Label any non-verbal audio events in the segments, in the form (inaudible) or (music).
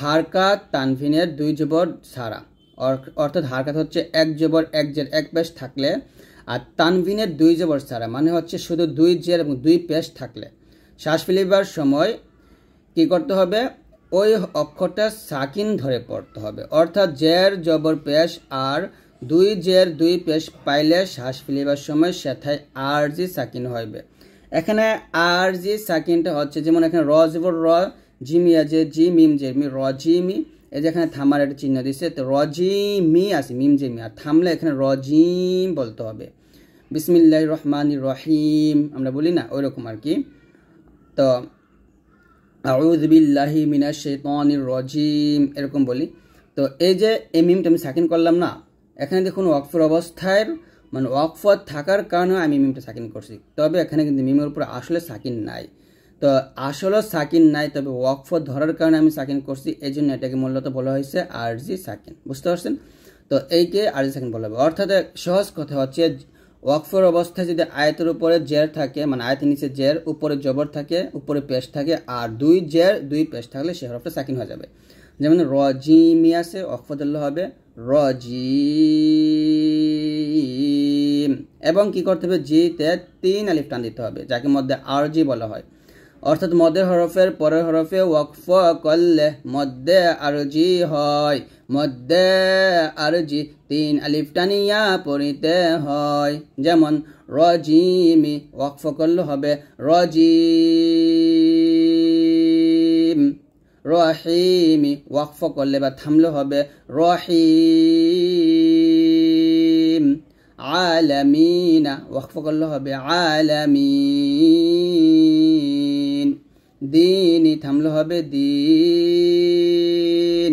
হারকাত তানফিনের দুই জবর ছাড়া অর্থাৎ হারকাত হচ্ছে এক জবর এক জের এক পেশ থাকলে আর তানভিনের দুই জবর ছাড়া মানে হচ্ছে শুধু দুই জের এবং দুই পেশ থাকলে শ্বাস ফেলিবার সময় কি করতে হবে ওই অক্ষরটা সাকিন ধরে পড়তে হবে অর্থাৎ জের জবর পেশ আর দুই জের দুই পেশ পাইলে শ্বাস ফেলিবার সময় সেথায় আর জি সাকিন হইবে এখানে আর জি সাকিনটা হচ্ছে যেমন এখানে র জবর র জিমি আছে জি মিম মি র মি এই যে এখানে থামার একটা চিহ্ন দিচ্ছে তো রজিমি আছে মিম মি আর থামলে এখানে রজিম বলতে হবে বিসমিল্লাহ রহমান রহিম আমরা বলি না ওই রকম আর কি তো আউজবিল্লাহি মিনা শেতন রজিম এরকম বলি তো এই যে এই মিমটা আমি সাকিন করলাম না এখানে দেখুন ওয়াকফের অবস্থায় মানে ওয়াকফ থাকার কারণে আমি মিমটা সাকিন করছি তবে এখানে কিন্তু মিমের উপর আসলে সাকিন নাই তো আসলে সাকিন নাই তবে ফর ধরার কারণে আমি সাকিন করছি এই জন্য এটাকে মূলত বলা হয়েছে আরজি সাকিন বুঝতে পারছেন তো এইকে আরজি সাকিন বলা হবে অর্থাৎ সহজ কথা হচ্ছে ফর অবস্থায় যদি আয়তের উপরে জের থাকে মানে আয়তের নিচে জের উপরে জবর থাকে উপরে পেশ থাকে আর দুই জের দুই পেশ থাকলে সে হরফটা সাকিন হয়ে যাবে যেমন রজিমি আছে অকফদুল্লাহ হবে রজি এবং কি করতে হবে জিতে তিন আলিফ টান দিতে হবে যাকে মধ্যে আরজি বলা হয় অৰ্থাৎ মদে হৰফেৰ পৰে হৰফে ৱকফ কল্লে মদে আৰু আৰজি হয় মদে আৰজি তিন আলিফটানিয়া পৰিতে হয় যেমন ৰজিমি ৱকফ কল্লো হবে ৰজি ৰহিমি ৱকফ কল্লে বা থামলো হবে ৰহি আলমিনা ৱকফ কল্লো হবে আলমী দিনই থামলো হবে দিন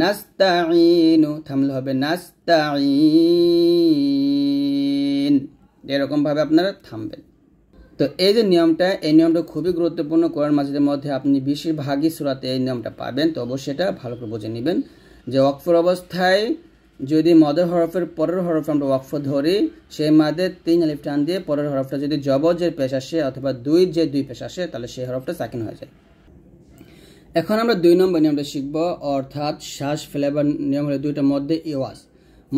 নাস্তাইনু থামলো হবে নাস্তাইন এরকমভাবে আপনারা থামবেন তো এই যে নিয়মটা এই নিয়মটা খুবই গুরুত্বপূর্ণ কোরআন মাসিদের মধ্যে আপনি বেশিরভাগই সুরাতে এই নিয়মটা পাবেন তো অবশ্যই এটা ভালো করে বুঝে নেবেন যে অক্ষর অবস্থায় যদি মদের হরফের পরের হরফ আমরা ওয়াকফ ধরি সেই মাদে তিন আলিফ টান দিয়ে পরের হরফটা যদি জবজের পেশ আসে অথবা দুই যে দুই পেশ আসে তাহলে সেই হরফটা সাকিন হয়ে যায় এখন আমরা দুই নম্বর নিয়মটা শিখব অর্থাৎ শ্বাস ফ্লেভার নিয়ম হলো দুইটা মধ্যে ইওয়াস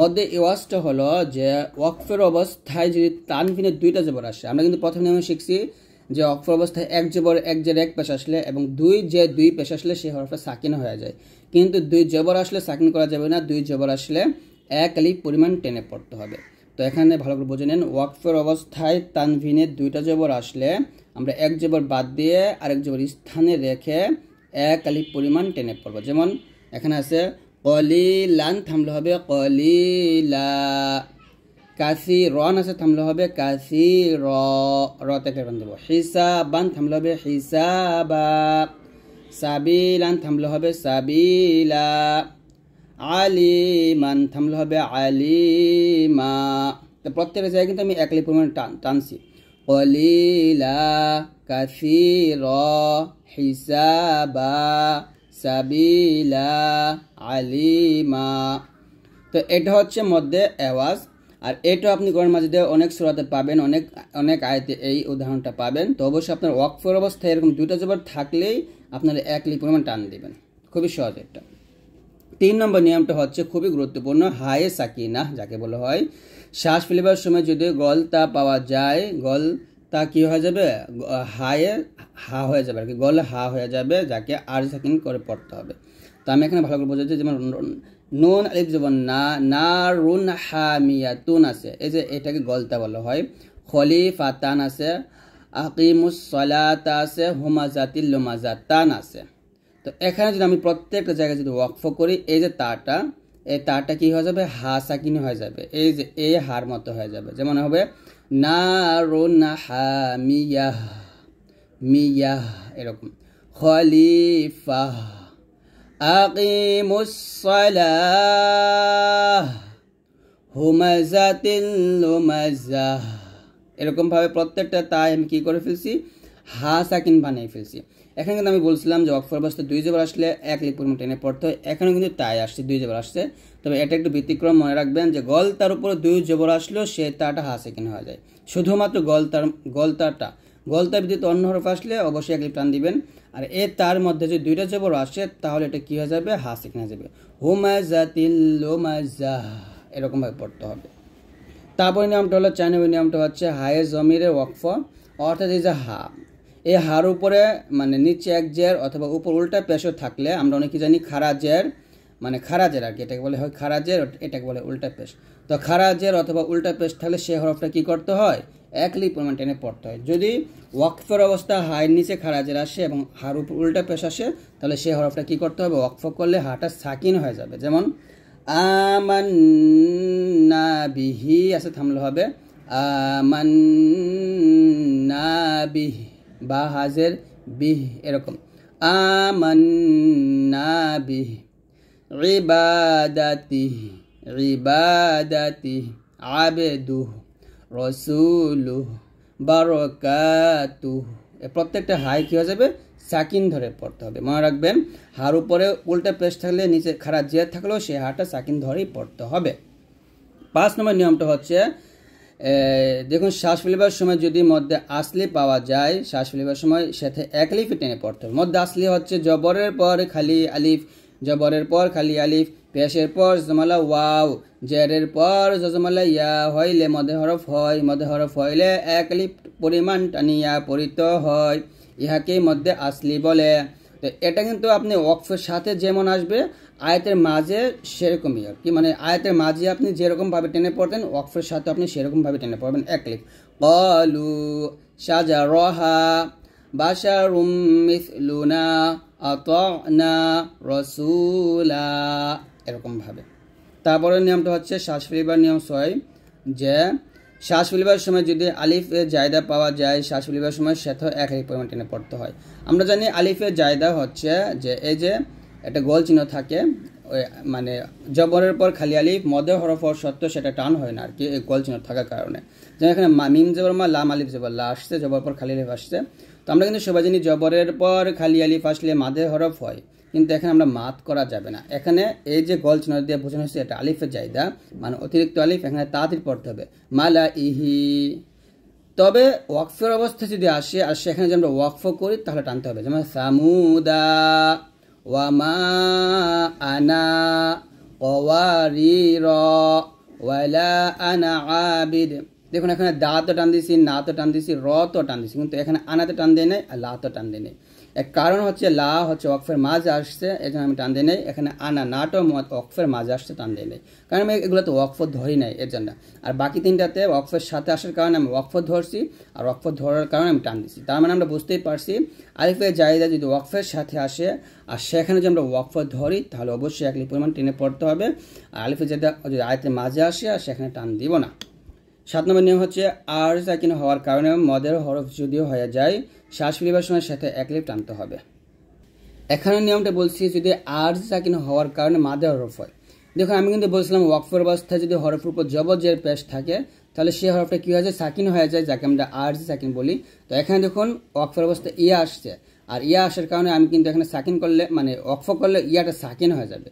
মধ্যে ইওয়াসটা হলো যে ওয়াকফের অবস্থায় যদি টান ফিনে দুইটা জবর আসে আমরা কিন্তু প্রথম নিয়মে শিখছি যে অক্ষর অবস্থায় এক জবর এক জের এক পেশ আসলে এবং দুই যে দুই পেশ আসলে সেই হরফটা সাকিন হয়ে যায় কিন্তু দুই জবর আসলে সাকিন করা যাবে না দুই জবর আসলে এক আলি পরিমাণ টেনে পড়তে হবে তো এখানে ভালো করে বুঝে নেন ওয়াকফের অবস্থায় তানভিনের দুইটা জবর আসলে আমরা এক জবর বাদ দিয়ে আরেক জবর স্থানে রেখে এক আলি পরিমাণ টেনে পড়বো যেমন এখানে আছে লান থামলে হবে লা কাসি র আছে থামলে হবে কাসি র রতে কেটন দেব হিসাবান থামলে হবে হিসাবা সাবিলান থামলে হবে সাবিলা আলিমান থামলে হবে আলিমা তো প্রত্যেকটা জায়গায় কিন্তু আমি একলি পরিমাণ টান টানছি অলিলা কাসি র হিসাবা সাবিলা আলিমা তো এটা হচ্ছে মধ্যে আওয়াজ আর এটা আপনি কোরআন মাজিদে অনেক সুরাতে পাবেন অনেক অনেক আয়তে এই উদাহরণটা পাবেন তো অবশ্যই আপনার ওয়াকফের অবস্থায় এরকম দুটা জবর থাকলেই আপনারা এক লি পরিমাণ টান দিবেন খুবই সহজ একটা তিন নম্বর নিয়মটা হচ্ছে খুবই গুরুত্বপূর্ণ হায়ে সাকিনা যাকে বলা হয় শ্বাস ফেলিবার সময় যদি গলতা পাওয়া যায় গল তা কী হয়ে যাবে হায়ে হা হয়ে যাবে আর কি গল হা হয়ে যাবে যাকে আর সাকিন করে পড়তে হবে তো আমি এখানে ভালো করে বোঝাচ্ছি যেমন নুন আলিফ জবন না না রুন হামিয়াতুন আছে এই যে এটাকে গলতা বলা হয় খলি ফাতান আছে আকিমুস সলাতা আছে হুমাজাতি লোমাজাতান আছে তো এখানে যদি আমি প্রত্যেকটা জায়গায় যদি ওয়াকফ করি এই যে তাটা এই তারটা কি হয়ে যাবে হা সাকিন হয়ে যাবে এই যে এই হার মতো হয়ে যাবে যেমন হবে না রুন না হা মিয়াহ মিয়াহ এরকম খলিফাহ أقيموا الصلاة همزة لمزة এরকমভাবে প্রত্যেকটা তাই আমি কী করে ফেলছি হা সাকিন বানিয়ে ফেলছি এখানে কিন্তু আমি বলছিলাম যে অক্ষর বসতে দুই জবার আসলে এক পরিমাণ টেনে পড়তে হয় এখানে কিন্তু তাই আসছে দুই জেবার আসছে তবে এটা একটু ব্যতিক্রম মনে রাখবেন যে গল তার উপরে দুই জবর আসলেও সে তাটা হা সাকিন হয়ে যায় শুধুমাত্র গল তার গল তারটা গলতা ব্যতীত অন্য হরফ আসলে অবশ্যই একই প্রাণ টান দিবেন আর এ তার মধ্যে যদি দুইটা জবর আসে তাহলে এটা কী হয়ে যাবে হা সেখানে যাবে জা এরকমভাবে পড়তে হবে তারপরে নিয়মটা হলো চাইনা নিয়মটা হচ্ছে হায়ে জমিরে ওয়াকফ অর্থাৎ এই যে হা এই হার উপরে মানে নিচে এক জের অথবা উপর উল্টা পেশো থাকলে আমরা অনেকে জানি খারা জের মানে খারা জের আর কি এটাকে বলে হয় খারা জের এটাকে বলে উল্টা পেশ তো খারাজের অথবা উল্টা পেশ থাকলে সে হরফটা কী করতে হয় এক পরিমাণ টেনে পড়তে হয় যদি ওয়াকফের অবস্থা হায়ের নিচে খারাজের আসে এবং হার উপর উল্টা পেশ আসে তাহলে সে হরফটা কী করতে হবে ওয়াকফ করলে হাটা সাকিন হয়ে যাবে যেমন আমি আছে থামলে হবে আমান্না বা হাজের বিহ এরকম আমান্না বিহ ইবাদাতিহি عبادته আবেদু রসুলু বারকাতু প্রত্যেকটা হাই কী হয়ে যাবে সাকিন ধরে পড়তে হবে মনে রাখবেন হার উপরে উল্টা পেশ থাকলে নিচে খারাপ জিয়া থাকলেও সেই হারটা সাকিন ধরেই পড়তে হবে পাঁচ নম্বর নিয়মটা হচ্ছে দেখুন শ্বাস ফেলিবার সময় যদি মধ্যে আসলি পাওয়া যায় শ্বাস ফেলিবার সময় সাথে একলিফে টেনে পড়তে হবে মধ্যে আসলি হচ্ছে জবরের পর খালি আলিফ জবরের পর খালি আলিফ পেশের পর জমালা ওয়াও জেরের পর জজমালা ইয়া হইলে মদে হরফ হয় মদে হরফ হইলে এক লিপ পরিমাণ টানিয়া পরিত হয় ইহাকেই মধ্যে আসলি বলে তো এটা কিন্তু আপনি ওয়াকফের সাথে যেমন আসবে আয়তের মাঝে সেরকমই আর কি মানে আয়তের মাঝে আপনি যেরকমভাবে টেনে পড়তেন ওয়াকফের সাথে আপনি সেরকমভাবে টেনে পড়বেন এক লিপ কলু সাজা রহা بشر مثلنا أطعنا رسولا এরকমভাবে তারপরের নিয়মটা হচ্ছে শ্বাস ফেলিবার নিয়ম ছয় যে শ্বাস ফেলিবার সময় যদি আলিফের জায়দা পাওয়া যায় শ্বাস ফেলিবার সময় সেথাও এক এক পরিমাণ টেনে পড়তে হয় আমরা জানি আলিফের জায়দা হচ্ছে যে এই যে একটা গোল চিহ্ন থাকে মানে জবরের পর খালি আলিফ মদে হরফ সত্য সেটা টান হয় না আর কি এই গোল চিহ্ন থাকার কারণে যেমন এখানে মিম জবর মা লাম আলিফ জবর লা আসছে জবর পর খালি আলিফ আসছে তো আমরা কিন্তু সবাই জানি জবরের পর খালি আলি ফাসলে মাদে হরফ হয় কিন্তু এখানে আমরা মাত করা যাবে না এখানে এই যে গল চিহ্ন দিয়ে বোঝানো হচ্ছে এটা আলিফের জায়দা মানে অতিরিক্ত আলিফ এখানে তাড়াতাড়ি পড়তে হবে মালা ইহি তবে ওয়াকফের অবস্থা যদি আসে আর সেখানে যদি আমরা ওয়াকফ করি তাহলে টানতে হবে যেমন সামুদা ওয়ামা আনা ওয়ারির ওয়ালা আনা আবিদ দেখুন এখানে দা তো টান দিয়েছি না তো টান দিয়েছি র তো টান দিয়েছি কিন্তু এখানে আনাতে টান দিয়ে নেই আর লা তো টান দিয়ে নেই এক কারণ হচ্ছে লা হচ্ছে অক্ষের মাঝে আসছে এখানে আমি টান দিয়ে নেই এখানে আনা তো অক্ষের মাঝে আসছে টান দিয়ে নেই কারণ আমি এগুলো তো অক্ফ ধরি নাই এর জন্য আর বাকি তিনটাতে অক্ষের সাথে আসার কারণে আমি অক্ষ ধরছি আর অক্ষ ধরার কারণে আমি টান দিচ্ছি তার মানে আমরা বুঝতেই পারছি আলিফে জায়দা যদি অক্ষের সাথে আসে আর সেখানে যদি আমরা অক্ষ ধরি তাহলে অবশ্যই একলি পরিমাণ টেনে পড়তে হবে আর আলিফে জায়দা যদি আয়তের মাঝে আসে আর সেখানে টান দিব না সাত নম্বর নিয়ম হচ্ছে আর সাইকিন হওয়ার কারণে মদের হরফ যদিও হয়ে যায় শ্বাস ফিরিবার সময় সাথে লিপ টানতে হবে এখানে নিয়মটা বলছি যদি আর সাইকিন হওয়ার কারণে মাদের হরফ হয় দেখুন আমি কিন্তু বলছিলাম ওয়াকফোর অবস্থায় যদি হরফের উপর জবজের পেশ থাকে তাহলে সেই হরফটা কী হয়ে যায় সাকিন হয়ে যায় যাকে আমরা আর সাকিন বলি তো এখানে দেখুন ওয়াকফোর অবস্থা ইয়া আসছে আর ইয়া আসার কারণে আমি কিন্তু এখানে সাকিন করলে মানে ওয়াকফ করলে ইয়াটা সাকিন হয়ে যাবে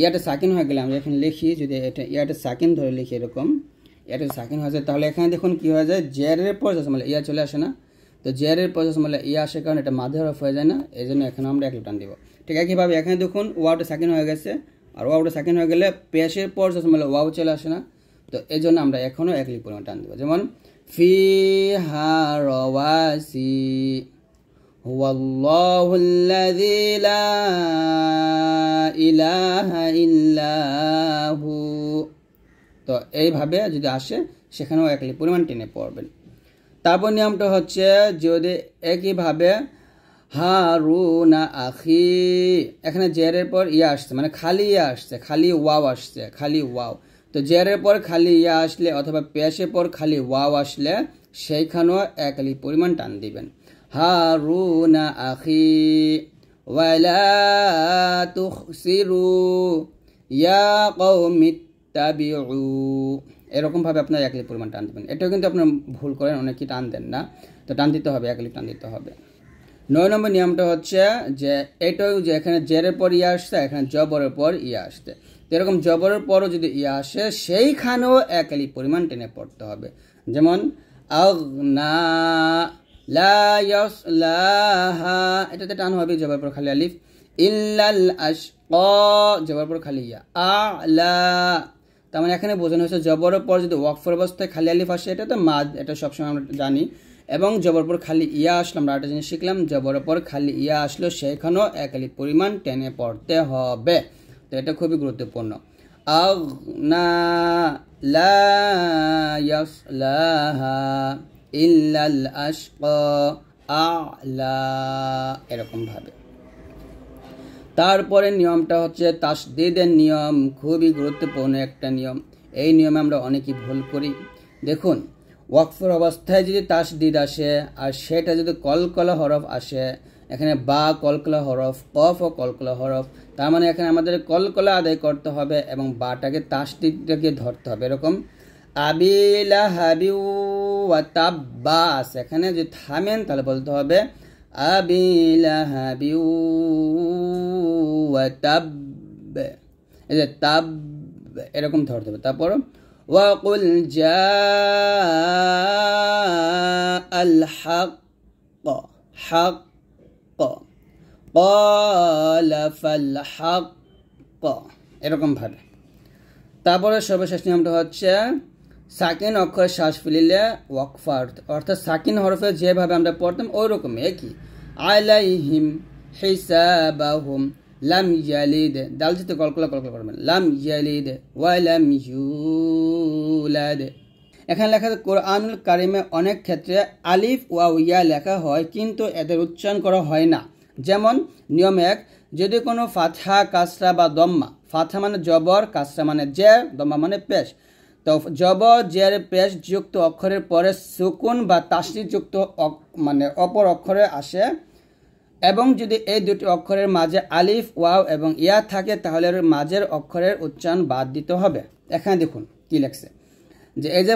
ইয়াটা সাকিন হয়ে গেলে আমি এখানে লিখি যদি এটা ইয়াটা সাকিন ধরে লিখি এরকম এটা যদি সাকিন হয়ে যায় তাহলে এখানে দেখুন কী হয়ে যায় জেয়ারের পর মানে ইয়া চলে আসে না তো জেয়ারের প্রসেস মানে ইয়া আসে কারণ এটা মাধ্যমে অফ হয়ে যায় না এই জন্য এখানে আমরা এক টান দিব ঠিক একইভাবে এখানে দেখুন ওয়াউটা সাকিন হয়ে গেছে আর ওয়াউটা সাকিন হয়ে গেলে পেশের পর মানে ওয়াও চলে আসে না তো এই জন্য আমরা এখনও এক লিখ পরিমাণ টান দিব যেমন ফি হা রওয়াসি هو الذي لا إله إلا هو তো এইভাবে যদি আসে সেখানেও একই পরিমাণ টেনে পড়বেন তারপর নিয়মটা হচ্ছে যদি একইভাবে হা রু না আখি এখানে জেরের পর ইয়া আসছে মানে খালি ইয়ে আসছে খালি ওয়াও আসছে খালি ওয়াও তো জেরের পর খালি ইয়া আসলে অথবা পেশের পর খালি ওয়াও আসলে সেইখানেও একলি পরিমাণ টান দিবেন হা রু না আখি ওয়ালা তুখসিরু ইয়া কৌমিত তাবিউ এরকমভাবে আপনার একলি পরিমাণ টান দেবেন এটাও কিন্তু আপনার ভুল করেন অনেকেই টান দেন না তো টান দিতে হবে একলি টান দিতে হবে নয় নম্বর নিয়মটা হচ্ছে যে এটাও যে এখানে জেরের পর ই আসতে এখানে জবরের পর ই আসতে তো এরকম জবরের পরও যদি ই আসে সেইখানেও একলি পরিমাণ টেনে পড়তে হবে যেমন লাহা এটাতে টান হবে জবার পর খালি আলিফ ইল্লাল আশ জবর পর খালি ইয়া লা তার মানে এখানে বোঝানো হয়েছে জবরের পর যদি ওয়াকফর অবস্থায় খালি আলিফ আসে এটা তো মাদ এটা সবসময় আমরা জানি এবং জবর পর খালি ইয়া আসলো আমরা একটা জিনিস শিখলাম জবর পর খালি ইয়া আসলো সেখানেও এক আলিফ পরিমাণ টেনে পড়তে হবে তো এটা খুবই গুরুত্বপূর্ণ أغنى لا يصلاها إلا الأشقى এরকমভাবে তারপরে নিয়মটা হচ্ছে তাসদিদের নিয়ম খুবই গুরুত্বপূর্ণ একটা নিয়ম এই নিয়মে আমরা অনেকেই ভুল করি দেখুন ওয়াকফের অবস্থায় যদি তাসদিদ আসে আর সেটা যদি কলকলা হরফ আসে এখানে বা কলকলা হরফ কফ ও কলকলা হরফ তার মানে এখানে আমাদের কলকলা আদায় করতে হবে এবং বাটাকে তাসদিদটাকে ধরতে হবে এরকম আবিলা হাবিউ তাব্বাস এখানে যদি থামেন তাহলে বলতে হবে أبي لهب وتب এই যে তাব এরকম ধরতে হবে তারপর ওয়াকুল জা আল হাক হাক কলাফাল হাক এরকমভাবে তারপরে সর্বশেষ নিয়মটা হচ্ছে সাকিন অক্ষর শ্বাস ফেলিলে ওয়াকফার্থ অর্থাৎ সাকিন হরফে যেভাবে আমরা পড়তাম ওই রকম একই হিম হিসাবাহুম লাম ইয়ালিদ দাল যেতে কলকলা কলকলা করবেন লাম ইয়ালিদ লাম ইউলাদ এখানে লেখা কোরআনুল কারিমে অনেক ক্ষেত্রে আলিফ ওয়া ইয়া লেখা হয় কিন্তু এদের উচ্চারণ করা হয় না যেমন নিয়ম এক যদি কোনো ফাথা কাসরা বা দম্মা ফাথা মানে জবর কাসরা মানে জ্যা দম্মা মানে পেশ তো জব জের যুক্ত অক্ষরের পরে সুকুন বা তাসরিযুক্ত মানে অপর অক্ষরে আসে এবং যদি এই দুটি অক্ষরের মাঝে আলিফ ওয়াও এবং ইয়া থাকে তাহলে মাঝের অক্ষরের উচ্চারণ বাদ দিতে হবে এখানে দেখুন কি লেখছে যে এই যে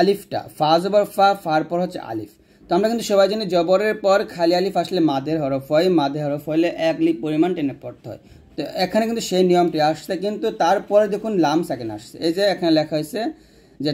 আলিফটা ফা জবর ফা ফার পর হচ্ছে আলিফ তো আমরা কিন্তু সবাই জানি জবরের পর খালি আলিফ আসলে মাদের হরফ হয় মাদের হরফ হলে এক লিপ পরিমাণ টেনে পড়তে হয় তো এখানে কিন্তু সেই নিয়মটি আসছে কিন্তু তারপরে দেখুন লাম সাকিন আসছে এই যে এখানে লেখা হয়েছে যে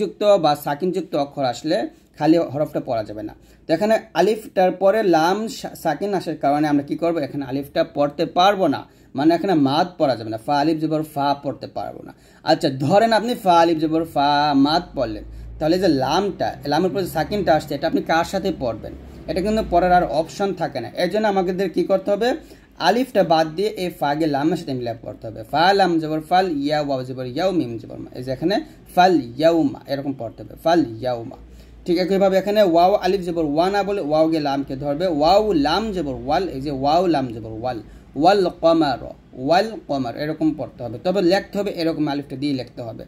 যুক্ত বা সাকিনযুক্ত অক্ষর আসলে খালি হরফটা পড়া যাবে না তো এখানে আলিফটার পরে লাম সাকিন আসার কারণে আমরা কি করব এখানে আলিফটা পড়তে পারবো না মানে এখানে মাত পড়া যাবে না ফা আলিফ জবর ফা পড়তে পারবো না আচ্ছা ধরেন আপনি ফা আলিফ জবর ফা মাত পড়লেন তাহলে যে লামটা লামের পরে সাকিনটা আসছে এটা আপনি কার সাথে পড়বেন এটা কিন্তু পড়ার আর অপশন থাকে না এর জন্য আমাদের কী করতে হবে আলিফটা বাদ দিয়ে এই ফাগে লামের সাথে মিলাপ করতে হবে ফা লাম জবর ফাল ইয়া ওয়াও জবর ইয়াও মিম জবর মা এই যে এখানে ফাল মা এরকম পড়তে হবে ফাল মা ঠিক একইভাবে এখানে ওয়াও আলিফ জবর ওয়া না বলে ওয়াও গে লামকে ধরবে ওয়াও লাম জবর ওয়াল এই যে ওয়াও লাম জবর ওয়াল ওয়াল কমার ওয়াল কমার এরকম পড়তে হবে তবে লিখতে হবে এরকম আলিফটা দিয়ে লিখতে হবে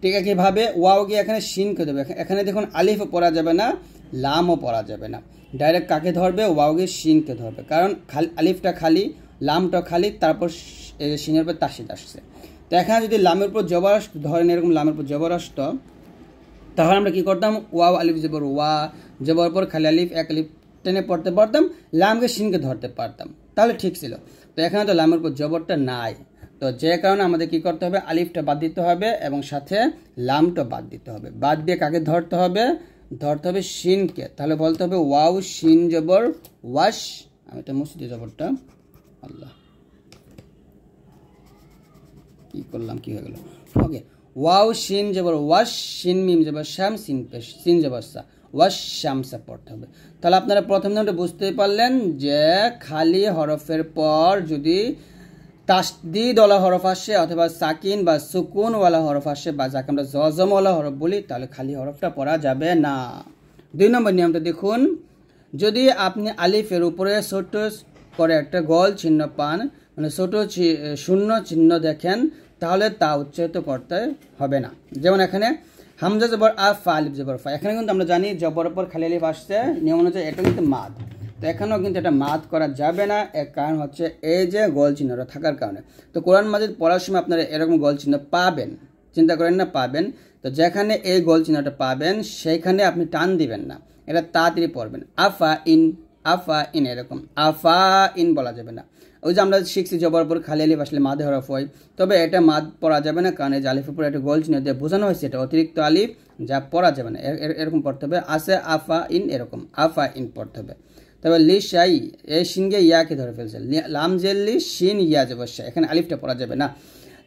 ঠিক একইভাবে ওয়াও গিয়ে এখানে সিনকে দেবে এখানে দেখুন আলিফ পড়া যাবে না লামও পড়া যাবে না ডাইরেক্ট কাকে ধরবে ওয়াওকে শিনকে ধরবে কারণ খালি আলিফটা খালি লামটা খালি তারপর শিনের উপর তাসিদ আসছে তো এখানে যদি লামের উপর জবর ধরেন এরকম লামের উপর জবর আসতো তাহলে আমরা কী করতাম ওয়া আলিফ জবর ওয়া জবর পর খালি আলিফ এক আলিফ টেনে পড়তে পারতাম লামকে শিনকে ধরতে পারতাম তাহলে ঠিক ছিল তো এখানে তো লামের উপর জবরটা নাই তো যে কারণে আমাদের কি করতে হবে আলিফটা বাদ দিতে হবে এবং সাথে লামটা বাদ দিতে হবে বাদ দিয়ে কাকে ধরতে হবে ধরতে হবে শিনকে তাহলে বলতে হবে ওয়াও শিন জবর ওয়াশ আমি এটা মুছি দিই জবরটা আল্লাহ কি করলাম কি হয়ে গেল ওকে ওয়াও শিন জবর ওয়াশ শিন মিম জবর শ্যাম সিন সিন জবর সা ওয়াশ শ্যামসা পড়তে হবে তাহলে আপনারা প্রথম দিনটা বুঝতে পারলেন যে খালি হরফের পর যদি তাসদিদ ওলা হরফ আসে অথবা সাকিন বা সুকুন ওয়ালা হরফ আসে বা যাকে আমরা জজম ওলা হরফ বলি তাহলে খালি হরফটা পড়া যাবে না দুই নম্বর নিয়মটা দেখুন যদি আপনি আলিফের উপরে ছোট করে একটা গল চিহ্ন পান মানে ছোট শূন্য চিহ্ন দেখেন তাহলে তা উচ্চারিত করতে হবে না যেমন এখানে হামজা জবর ফা আলিফ জবর ফা এখানে কিন্তু আমরা জানি জবর ওপর খালি আলিফ আসছে নিয়ম অনুযায়ী এটা কিন্তু মাদ তো এখানেও কিন্তু এটা মাত করা যাবে না এর কারণ হচ্ছে এই যে গোল চিহ্নটা থাকার কারণে তো কোরআন মাজিদ পড়ার সময় আপনারা এরকম গোল চিহ্ন পাবেন চিন্তা করেন না পাবেন তো যেখানে এই গোল চিহ্নটা পাবেন সেইখানে আপনি টান দিবেন না এটা তাড়াতাড়ি পড়বেন আফা ইন আফা ইন এরকম আফা ইন বলা যাবে না ওই যে আমরা শিখছি জবরপুর খালি আলিফ আসলে মাদে হরফ হয় তবে এটা মাদ পড়া যাবে না কারণ এই যে আলিফের উপরে একটা গোল চিহ্ন দিয়ে বোঝানো হয়েছে এটা অতিরিক্ত আলিফ যা পড়া যাবে না এরকম পড়তে হবে আছে আফা ইন এরকম আফা ইন পড়তে হবে তারপর লি শাই এই সিনকে ইয়াকে ধরে ফেলছে লাম জেল্লি শিন ইয়া জবস্যা এখানে আলিফটা পড়া যাবে না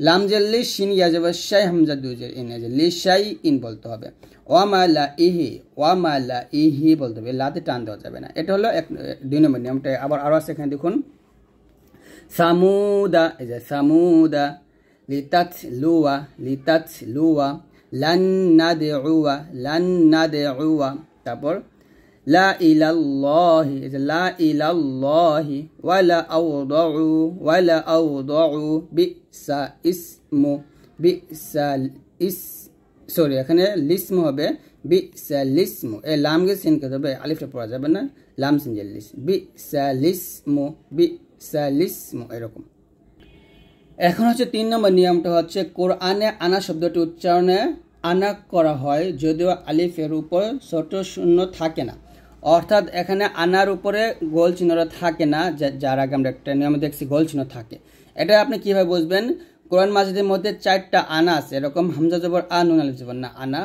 লাম জেল্লি শিন ইয়া জবস্যাই হামজা দুজের ইন লি শাই ইন বলতে হবে ওয়ামা লা ইহি ওয়ামা লা ইহি বলতে হবে লাতে টান দেওয়া যাবে না এটা হলো এক দুই নম্বর নিয়মটা আবার আরও আছে এখানে দেখুন সামুদা এই যে সামুদা লিতাচ লুয়া লিতাচ লুয়া লান না দে উয়া লান না দে তারপর লা ইলাল্লাহি লা ইলাল্লাহি ওয়ালা আউদাউ ওয়ালা আউদাউ বিসা ইসমু বিসা ইস সরি এখানে লিসম হবে বিসালিসমু এ লামকে সিন করতে হবে আলিফটা পড়া যাবে না লাম সিন যে লিস বিসালিসমু বিসালিসমু এরকম এখন হচ্ছে তিন নম্বর নিয়মটা হচ্ছে কোরআনে আনা শব্দটি উচ্চারণে আনা করা হয় যদিও আলিফের উপর ছোট শূন্য থাকে না অর্থাৎ এখানে আনার উপরে গোল চিহ্নটা থাকে না যার আগে আমরা একটা নিয়মে দেখছি গোল চিহ্ন থাকে এটা আপনি কীভাবে বুঝবেন কোরআন মাসিদের মধ্যে চারটা আনা আছে এরকম হামজা জবর আ নুন জবর না আনা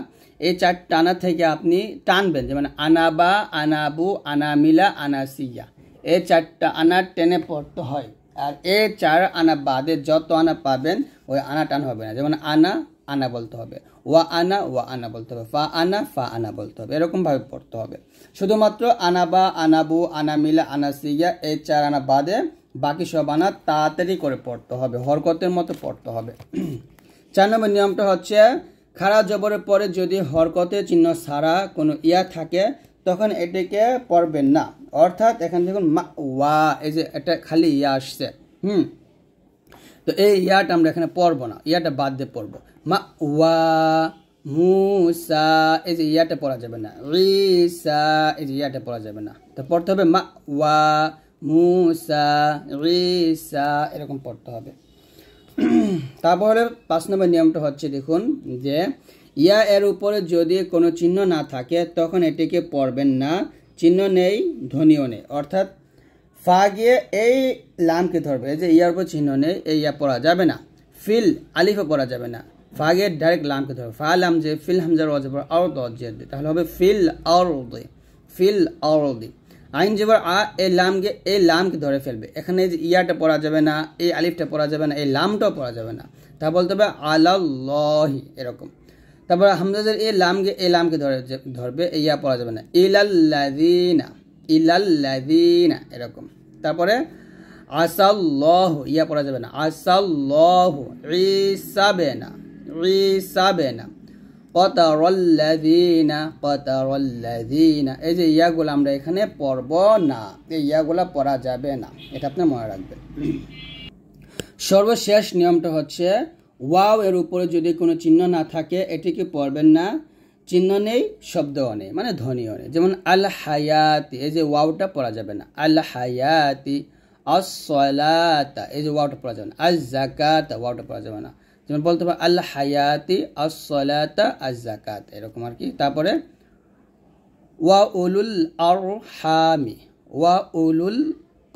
এই চারটা আনা থেকে আপনি টানবেন যেমন আনাবা আনাবু আনামিলা আনাসিয়া এই চারটা আনা টেনে পড়তে হয় আর এ চার আনা বাদে যত আনা পাবেন ওই আনা টান হবে না যেমন আনা আনা বলতে হবে ওয়া আনা ওয়া আনা বলতে হবে ফা আনা ফা আনা বলতে হবে এরকমভাবে পড়তে হবে শুধুমাত্র আনাবা আনাবু আনামিলা আনাসিয়া এই চার আনা বাদে বাকি সব আনা তাড়াতাড়ি করে পড়তে হবে হরকতের মতো পড়তে হবে চার নম্বর নিয়মটা হচ্ছে খারাপ জবরের পরে যদি হরকতের চিহ্ন ছাড়া কোনো ইয়া থাকে তখন এটিকে পড়বেন না অর্থাৎ এখান থেকে মা ওয়া এই যে এটা খালি ইয়া আসছে হুম তো এই ইয়াটা আমরা এখানে পড়বো না ইয়াটা বাদ দিয়ে পড়বো মা ওয়া মুসা এই যে ইয়াতে পড়া যাবে না ঈসা এই যে ইয়াতে পড়া যাবে না তো পড়তে হবে মা ওয়া মুসা ঈসা এরকম পড়তে হবে তারপরে পাঁচ নম্বর নিয়মটা হচ্ছে দেখুন যে ইয়া এর উপরে যদি কোনো চিহ্ন না থাকে তখন এটিকে পড়বেন না চিহ্ন নেই ধ্বনিও নেই অর্থাৎ ফা গিয়ে এই লামকে ধরবে যে ইয়ার উপর চিহ্ন নেই এই ইয়া পড়া যাবে না ফিল আলিফও পড়া যাবে না ফাগের ডাইরেক্ট লামকে ধরবে ফা লাম যে ফিল হামজার এবার আর দজের তাহলে হবে ফিল আর ফিল আর আইন যেবার আ এ লামকে এ কে ধরে ফেলবে এখানে যে ইয়াটা পড়া যাবে না এই আলিফটা পড়া যাবে না এই লামটাও পড়া যাবে না তা বলতে হবে আলাল্লাহি এরকম তারপর হামজাদের এ লামকে এ কে ধরে ধরবে ইয়া পড়া যাবে না ইলাল্লাদিনা ইলাল্লাদিনা এরকম তারপরে আসাল্লাহ ইয়া পড়া যাবে না আসাল্লাহ ইসাবেনা না ঈসা বেনা এই যে ইয়াগুলো আমরা এখানে পড়ব না এই ইয়াগুলা পড়া যাবে না এটা আপনি মনে রাখবেন সর্বশেষ নিয়মটা হচ্ছে ওয়াও এর উপরে যদি কোনো চিহ্ন না থাকে এটিকে পড়বেন না চিহ্ন নেই শব্দ নেই মানে ধ্বনিও নেই যেমন আল হায়াতি এই যে ওয়াওটা পড়া যাবে না আল হায়াতি আসলাতা এই যে ওয়াওটা পড়া যাবে না আজ জাকাত ওয়াওটা পড়া যাবে না যেমন বলতে পারো আল হায়াতি আসলাতা আজ জাকাত এরকম আর কি তারপরে ওয়া উলুল আর হামি ওয়া উলুল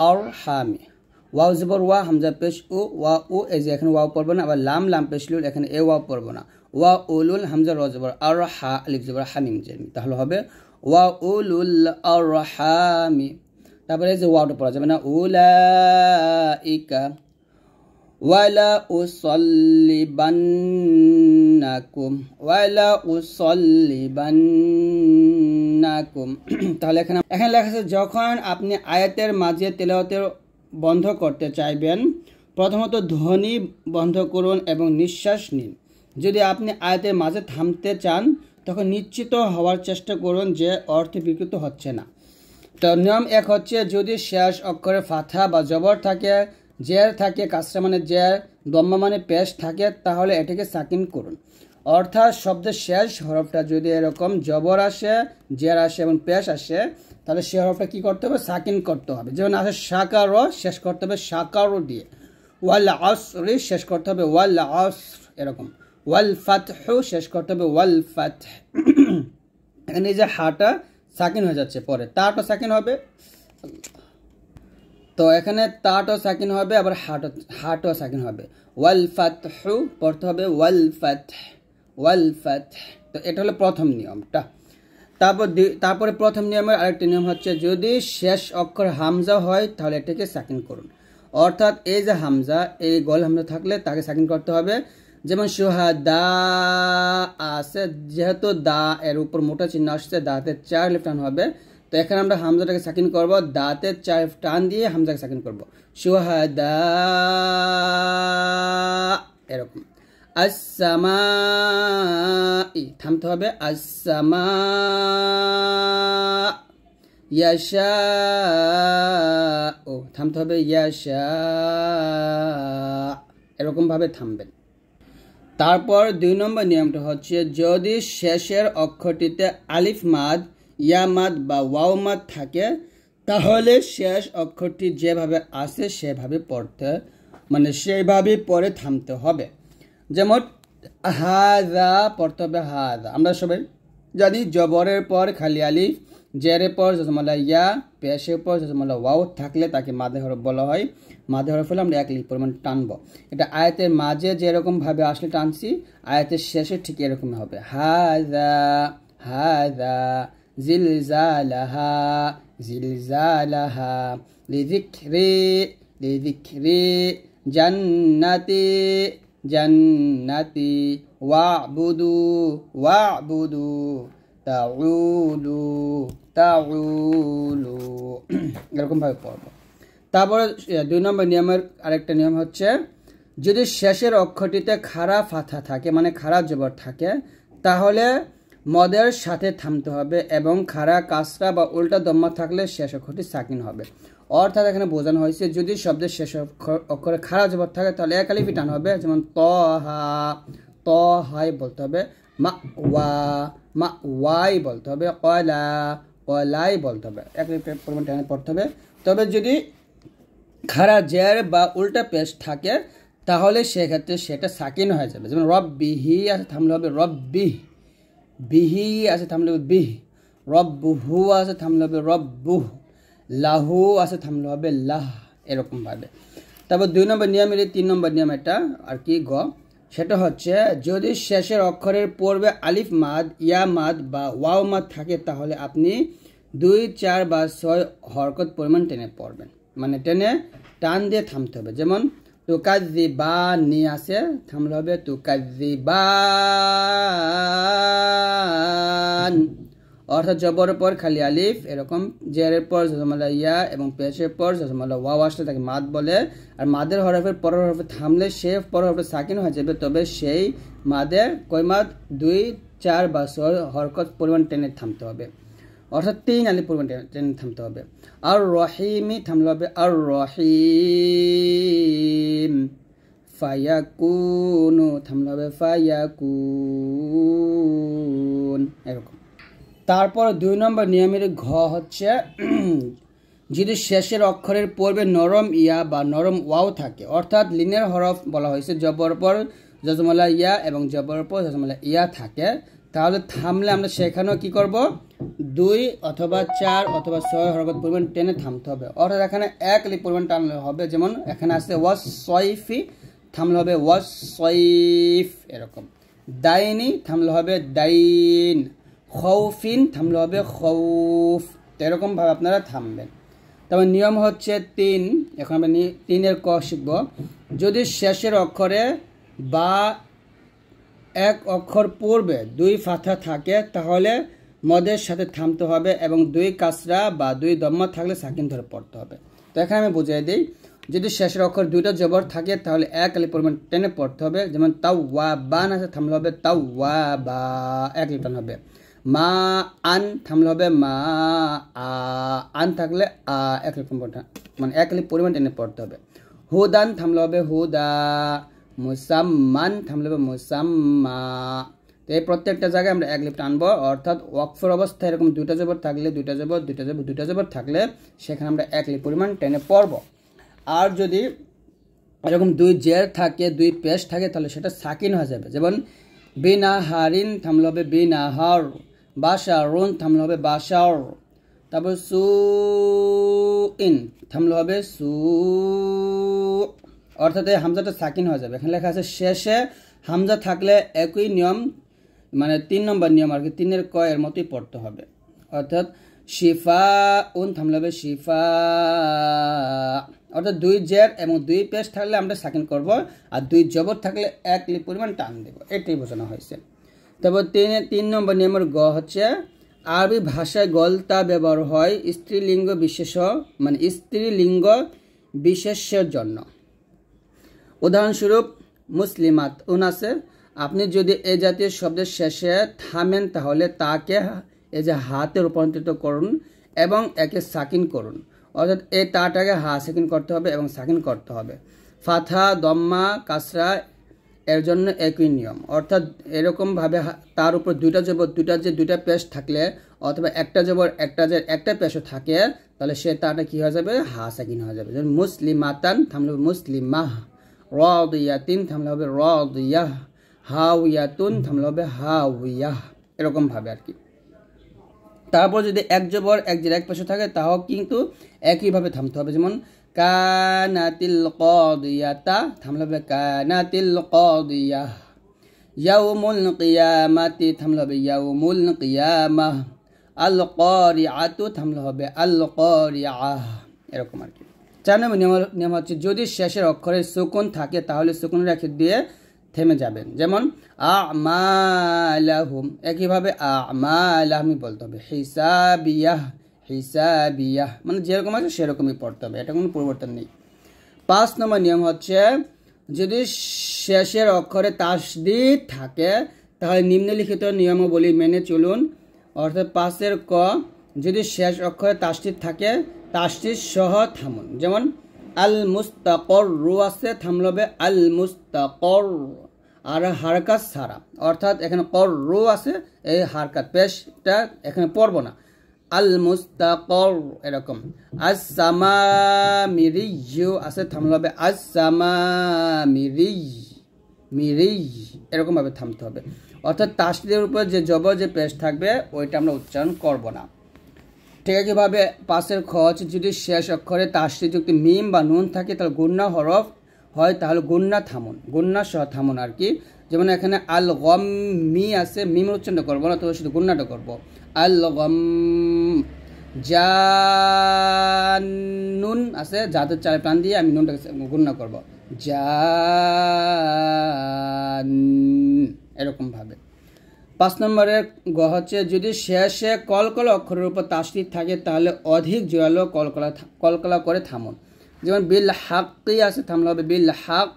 আর হামি ওয়াও জবর ওয়া হামজা পেশ ও ওয়া ও এই যে এখানে ওয়াও পড়বো না আবার লাম লাম পেশ লুল এখানে এ ওয়াও পড়বো না ওয়া উলুল হামজা র আর হা আলিফ জবর হামিম জেমি তাহলে হবে ওয়া উলুল আর হামি তারপরে এই যে ওয়াওটা পড়া যাবে না উলা ইকা ولا أصلبنكم (clears throat) তাহলে এখানে এখানে লেখা আছে যখন আপনি আয়াতের মাঝে তেলাওয়াতের বন্ধ করতে চাইবেন প্রথমত ধ্বনি বন্ধ করুন এবং নিঃশ্বাস নিন যদি আপনি আয়াতের মাঝে থামতে চান তখন নিশ্চিত হওয়ার চেষ্টা করুন যে অর্থ বিকৃত হচ্ছে না তো নিয়ম এক হচ্ছে যদি শেষ অক্ষরে ফাথা বা জবর থাকে জেয়ার থাকে কাসরা মানে জেয়ার দম্মা মানে পেশ থাকে তাহলে এটাকে সাকিন করুন অর্থাৎ শব্দের শেষ হরফটা যদি এরকম জবর আসে জের আসে এবং পেশ আসে তাহলে সে হরফটা কী করতে হবে সাকিন করতে হবে যেমন আসে সাকার শেষ করতে হবে সাকার দিয়ে ওয়াল আসরি শেষ করতে হবে ওয়াল আস এরকম ওয়াল ফাতহ শেষ করতে হবে ওয়াল ফাত (clears throat) এখানে যে হাটা সাকিন হয়ে যাচ্ছে পরে তারটা সাকিন হবে তো এখানে তাটও সাকিন হবে আবার হাটও হাটও সাকিন হবে ওয়াল ফাতহু পড়তে হবে ওয়াল ফাত ওয়াল ফাত তো এটা হলো প্রথম নিয়মটা তারপর তারপরে প্রথম নিয়মের আরেকটি নিয়ম হচ্ছে যদি শেষ অক্ষর হামজা হয় তাহলে এটাকে সাকিন করুন অর্থাৎ এই যে হামজা এই গোল হামজা থাকলে তাকে সাকিন করতে হবে যেমন সোহা দা আছে যেহেতু দা এর উপর মোটা চিহ্ন আসছে দাতে চার লিফটান হবে তো এখানে আমরা হামজাটাকে সাকিন করব দাঁতের চার টান দিয়ে হামজাকে সাকিন করব সুহাদা এরকম আসামা থামতে হবে আসামা ইয়াশা ও থামতে হবে ইয়াশা এরকমভাবে থামবেন তারপর দুই নম্বর নিয়মটা হচ্ছে যদি শেষের অক্ষরটিতে আলিফ মাদ ইয়ামাত বা ওয়াওমাদ থাকে তাহলে শেষ অক্ষরটি যেভাবে আসে সেভাবে পড়তে মানে সেইভাবে পরে থামতে হবে যেমন হাজা পড়তে হবে হাজা আমরা সবাই জানি জবরের পর খালি আলি জেরের পর জজমালা ইয়া পেশের পর জজমালা ওয়াও থাকলে তাকে মাদে হরফ বলা হয় মাদে হরফ হলে আমরা এক লিখ পরিমাণ টানবো এটা আয়তের মাঝে যেরকমভাবে আসলে টানছি আয়তের শেষে ঠিক এরকম হবে হাজা হাজা زلزالها زلزالها لذكر لذكر جنتي جنتي واعبدوا واعبدوا তাউলু তাউলু এরকমভাবে পড়ব তারপরে দুই নম্বর নিয়মের আরেকটা নিয়ম হচ্ছে যদি শেষের অক্ষরটিতে খারাপ ফাথা থাকে মানে খারাপ জবর থাকে তাহলে মদের সাথে থামতে হবে এবং খাড়া কাঁচরা বা উল্টা দম্মা থাকলে শেষ অক্ষরটি সাকিন হবে অর্থাৎ এখানে বোঝানো হয়েছে যদি শব্দের শেষ অক্ষরে খাড়া জবর থাকে তাহলে একালি আলিফি টান হবে যেমন ত হা ত হাই বলতে হবে মা ওয়া মা ওয়াই বলতে হবে কয়লা কয়লাই বলতে হবে এক পরিমাণ টানে পড়তে হবে তবে যদি খাড়া জের বা উল্টা পেস্ট থাকে তাহলে সেক্ষেত্রে সেটা সাকিন হয়ে যাবে যেমন রব বিহি আর থামলে হবে রব রব্বিহ বিহি আছে থামলে বিহ বিহ রব্বুহু আছে থামলে হবে রব্বুহ লাহু আছে থামলে হবে লাহ এরকমভাবে তারপর দুই নম্বর নিয়ম এটি তিন নম্বর নিয়ম এটা আর কি গ সেটা হচ্ছে যদি শেষের অক্ষরের পূর্বে আলিফ মাদ ইয়া মাদ বা ওয়াও মাদ থাকে তাহলে আপনি দুই চার বা ছয় হরকত পরিমাণ টেনে পড়বেন মানে টেনে টান দিয়ে থামতে হবে যেমন তুকাজিবান নি আছে থামলে হবে তুকাজিবান অর্থাৎ জবর পর খালি আলিফ এরকম জেরের পর জজমালা ইয়া এবং পেশের পর জজমালা ওয়া আসলে তাকে মাদ বলে আর মাদের হরফের পর হরফে থামলে সে পর হরফে সাকিন হয়ে যাবে তবে সেই মাদের কয় মাদ দুই চার বা ছয় হরকত পরিমাণ টেনে থামতে হবে অর্থাৎ তিন আলি পরিমাণ টেনে থামতে হবে আর রহিমি থামলে হবে আর রহিম ফায়াকুন থামলে হবে ফায়াকুন এরকম তারপর দুই নম্বর নিয়মের ঘ হচ্ছে যদি শেষের অক্ষরের পূর্বে নরম ইয়া বা নরম ওয়াও থাকে অর্থাৎ লিনের হরফ বলা হয়েছে জবর পর যজমলা ইয়া এবং জবর পর যজমলা ইয়া থাকে তাহলে থামলে আমরা সেখানেও কি করব দুই অথবা চার অথবা ছয় হরকত পরিমাণ টেনে থামতে হবে অর্থাৎ এখানে এক লিপ পরিমাণ টানলে হবে যেমন এখানে আসছে ওয়াস সয়ফি থামলে হবে ওয়াস সয়ফ এরকম দাইনি থামলে হবে দাইন খৌফিন থামলে হবে খৌফ এরকমভাবে আপনারা থামবেন তবে নিয়ম হচ্ছে তিন এখন আমরা তিনের ক শিখব যদি শেষের অক্ষরে বা এক অক্ষর পূর্বে দুই ফাথা থাকে তাহলে মদের সাথে থামতে হবে এবং দুই কাসরা বা দুই দম্মা থাকলে সাকিন ধরে পড়তে হবে তো এখানে আমি বুঝিয়ে দিই যদি শেষের অক্ষর দুইটা জবর থাকে তাহলে এক আলি পরিমাণ টেনে পড়তে হবে যেমন তাও ওয়া বা না থামলে হবে তাও ওয়া বা এক লিটন হবে মা আন থামলে হবে মা আ আন থাকলে আ এক রকম মানে এক আলি পরিমাণ টেনে পড়তে হবে হুদান থামলে হবে হুদা মুসাম্মান থামলে হবে মুসাম্মা তো এই প্রত্যেকটা জায়গায় আমরা এক লিপ টানবো অর্থাৎ ওয়াকফের অবস্থায় এরকম দুইটা জবর থাকলে দুইটা জবর দুটা জবর দুটা জবর থাকলে সেখানে আমরা এক লিপ পরিমাণ টেনে পড়ব আর যদি এরকম দুই জের থাকে দুই পেশ থাকে তাহলে সেটা সাকিন হয়ে যাবে যেমন বিনা হারিন থামলে হবে বিনা হার বাসা রুন থামলে হবে বাসার তারপর সু ইন থামলে হবে সু অর্থাৎ এই হামজাটা সাকিন হয়ে যাবে এখানে লেখা আছে শেষে হামজা থাকলে একই নিয়ম মানে তিন নম্বর নিয়ম আর কি তিনের কয়ের মতোই পড়তে হবে অর্থাৎ শিফা উন থামলাবে শিফা অর্থাৎ দুই জের এবং দুই পেশ থাকলে আমরা সাকিন করব আর দুই জবর থাকলে এক লিপ পরিমাণ টান দেব এটাই বোঝানো হয়েছে তারপর তিন তিন নম্বর নিয়মের গ হচ্ছে আরবি ভাষায় গলতা ব্যবহার হয় স্ত্রীলিঙ্গ বিশেষ মানে স্ত্রীলিঙ্গ বিশেষের জন্য উদাহরণস্বরূপ মুসলিমাত উন আছে আপনি যদি এ জাতীয় শব্দের শেষে থামেন তাহলে তাকে এ যে হাতে রূপান্তরিত করুন এবং একে সাকিন করুন অর্থাৎ এই তাটাকে হা সাকিন করতে হবে এবং সাকিন করতে হবে ফাথা দম্মা কাসরা এর জন্য একই নিয়ম অর্থাৎ এরকমভাবে তার উপর দুইটা জবর দুইটা যে দুইটা পেশ থাকলে অথবা একটা জবর একটা যে একটা পেশও থাকে তাহলে সে তাটা কী হয়ে যাবে হা সাকিন হয়ে যাবে যেমন মুসলিমাতান থামলে মানে মুসলিমাহ রিয়াতিন থামলে হবে রিয়াহ হাউয়াতুন থামলে হবে হাউয়াহ এরকমভাবে আর কি তারপর যদি এক জবর এক জের এক পাশে থাকে তাও কিন্তু একইভাবে থামতে হবে যেমন কানাতিল কদিয়াতা থামলে হবে কানাতিল কদিয়াহ ইয়াউমুল কিয়ামাতি থামলে হবে ইয়াউমুল কিয়ামাহ আল করিয়াতু থামলে হবে আল করিয়াহ এরকম আর কি চার নম্বর নিয়ম নিয়ম হচ্ছে যদি শেষের অক্ষরে শকুন থাকে তাহলে শকুনের রেখে দিয়ে থেমে যাবেন যেমন আমালাহুম একইভাবে আমালাহমি বলতে হবে হিসাবিয়াহ হিসাবিয়াহ মানে যেরকম আছে সেরকমই পড়তে হবে এটা কোনো পরিবর্তন নেই পাঁচ নম্বর নিয়ম হচ্ছে যদি শেষের অক্ষরে তাসদিদ থাকে তাহলে নিম্নলিখিত নিয়মাবলী মেনে চলুন অর্থাৎ পাঁচের ক যদি শেষ অক্ষরে তাসটি থাকে তাসির সহ থামুন যেমন আল মুস্তাকর রু আছে থামল হবে আল মুস্তাকর আর হারকাত সারা অর্থাৎ এখানে কর রু আছে এই হারকাত পেশটা এখানে পড়ব না আল মুস্তাকর এরকম আজ মিরি আছে থামল হবে আজ সামা মিরি মিরি এরকমভাবে থামতে হবে অর্থাৎ তাসলির উপর যে জবর যে পেশ থাকবে ওইটা আমরা উচ্চারণ করব না টেকাকিভাবে পাশের খচ যদি শেষ অক্ষরে তাসযুক্ত মিম বা নুন থাকে তাহলে গুন্না হরফ হয় তাহলে গুন্না থামুন গুন্না সহ থামুন আর কি যেমন এখানে আল গম মি আছে মানে মিম উচ্চারণটা করবো না তবে শুধু গুন্নাটা করবো আল গম জানুন আছে জাতের চারে প্রাণ দিয়ে আমি নুনটাকে গুন্না করবো যা এরকমভাবে পাঁচ নম্বরে গ হচ্ছে যদি শেষে কলকলা অক্ষরের উপর তাসদিদ থাকে তাহলে অধিক জোরালো কলকলা কলকলা করে থামুন যেমন বিল হাকি আছে থামলে হবে বিল হাক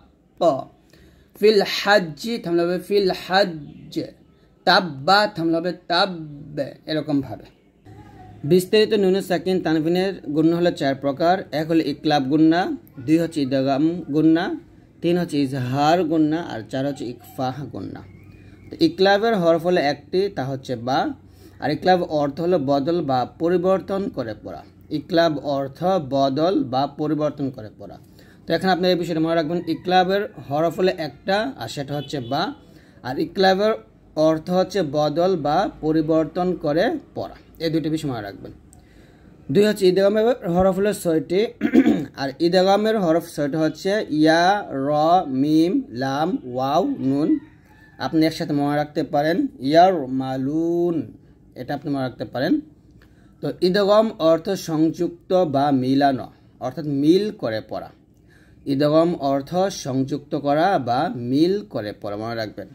ফিল হাজ্জি থামলে হবে ফিল হাজ তাব্বা থামলে হবে তাব্য এরকমভাবে বিস্তারিত নুন সাকিন তানভিনের গুণ্য হলো চার প্রকার এক হলো ইকলাব গুন্না দুই হচ্ছে ইদাগাম গুন্না তিন হচ্ছে ইজহার গুন্না আর চার হচ্ছে ইকফাহ গুন্না তো ইক্লাবের হরফ একটি তা হচ্ছে বা আর ইক্লাব অর্থ হলো বদল বা পরিবর্তন করে পড়া ইক্লাব অর্থ বদল বা পরিবর্তন করে পড়া তো এখানে আপনি এই বিষয়টা মনে রাখবেন ইক্লাবের হরফ ফলে একটা আর সেটা হচ্ছে বা আর ইক্লাবের অর্থ হচ্ছে বদল বা পরিবর্তন করে পড়া এই দুটি বিষয় মনে রাখবেন দুই হচ্ছে ঈদগামের হরফ হলো ছয়টি আর ঈদগামের হরফ ছয়টি হচ্ছে ইয়া র মিম লাম ওয়াও নুন আপনি একসাথে মনে রাখতে পারেন ইয়ার মালুন এটা আপনি মনে রাখতে পারেন তো ঈদগম অর্থ সংযুক্ত বা মিলানো অর্থাৎ মিল করে পড়া ঈদগম অর্থ সংযুক্ত করা বা মিল করে পড়া মনে রাখবেন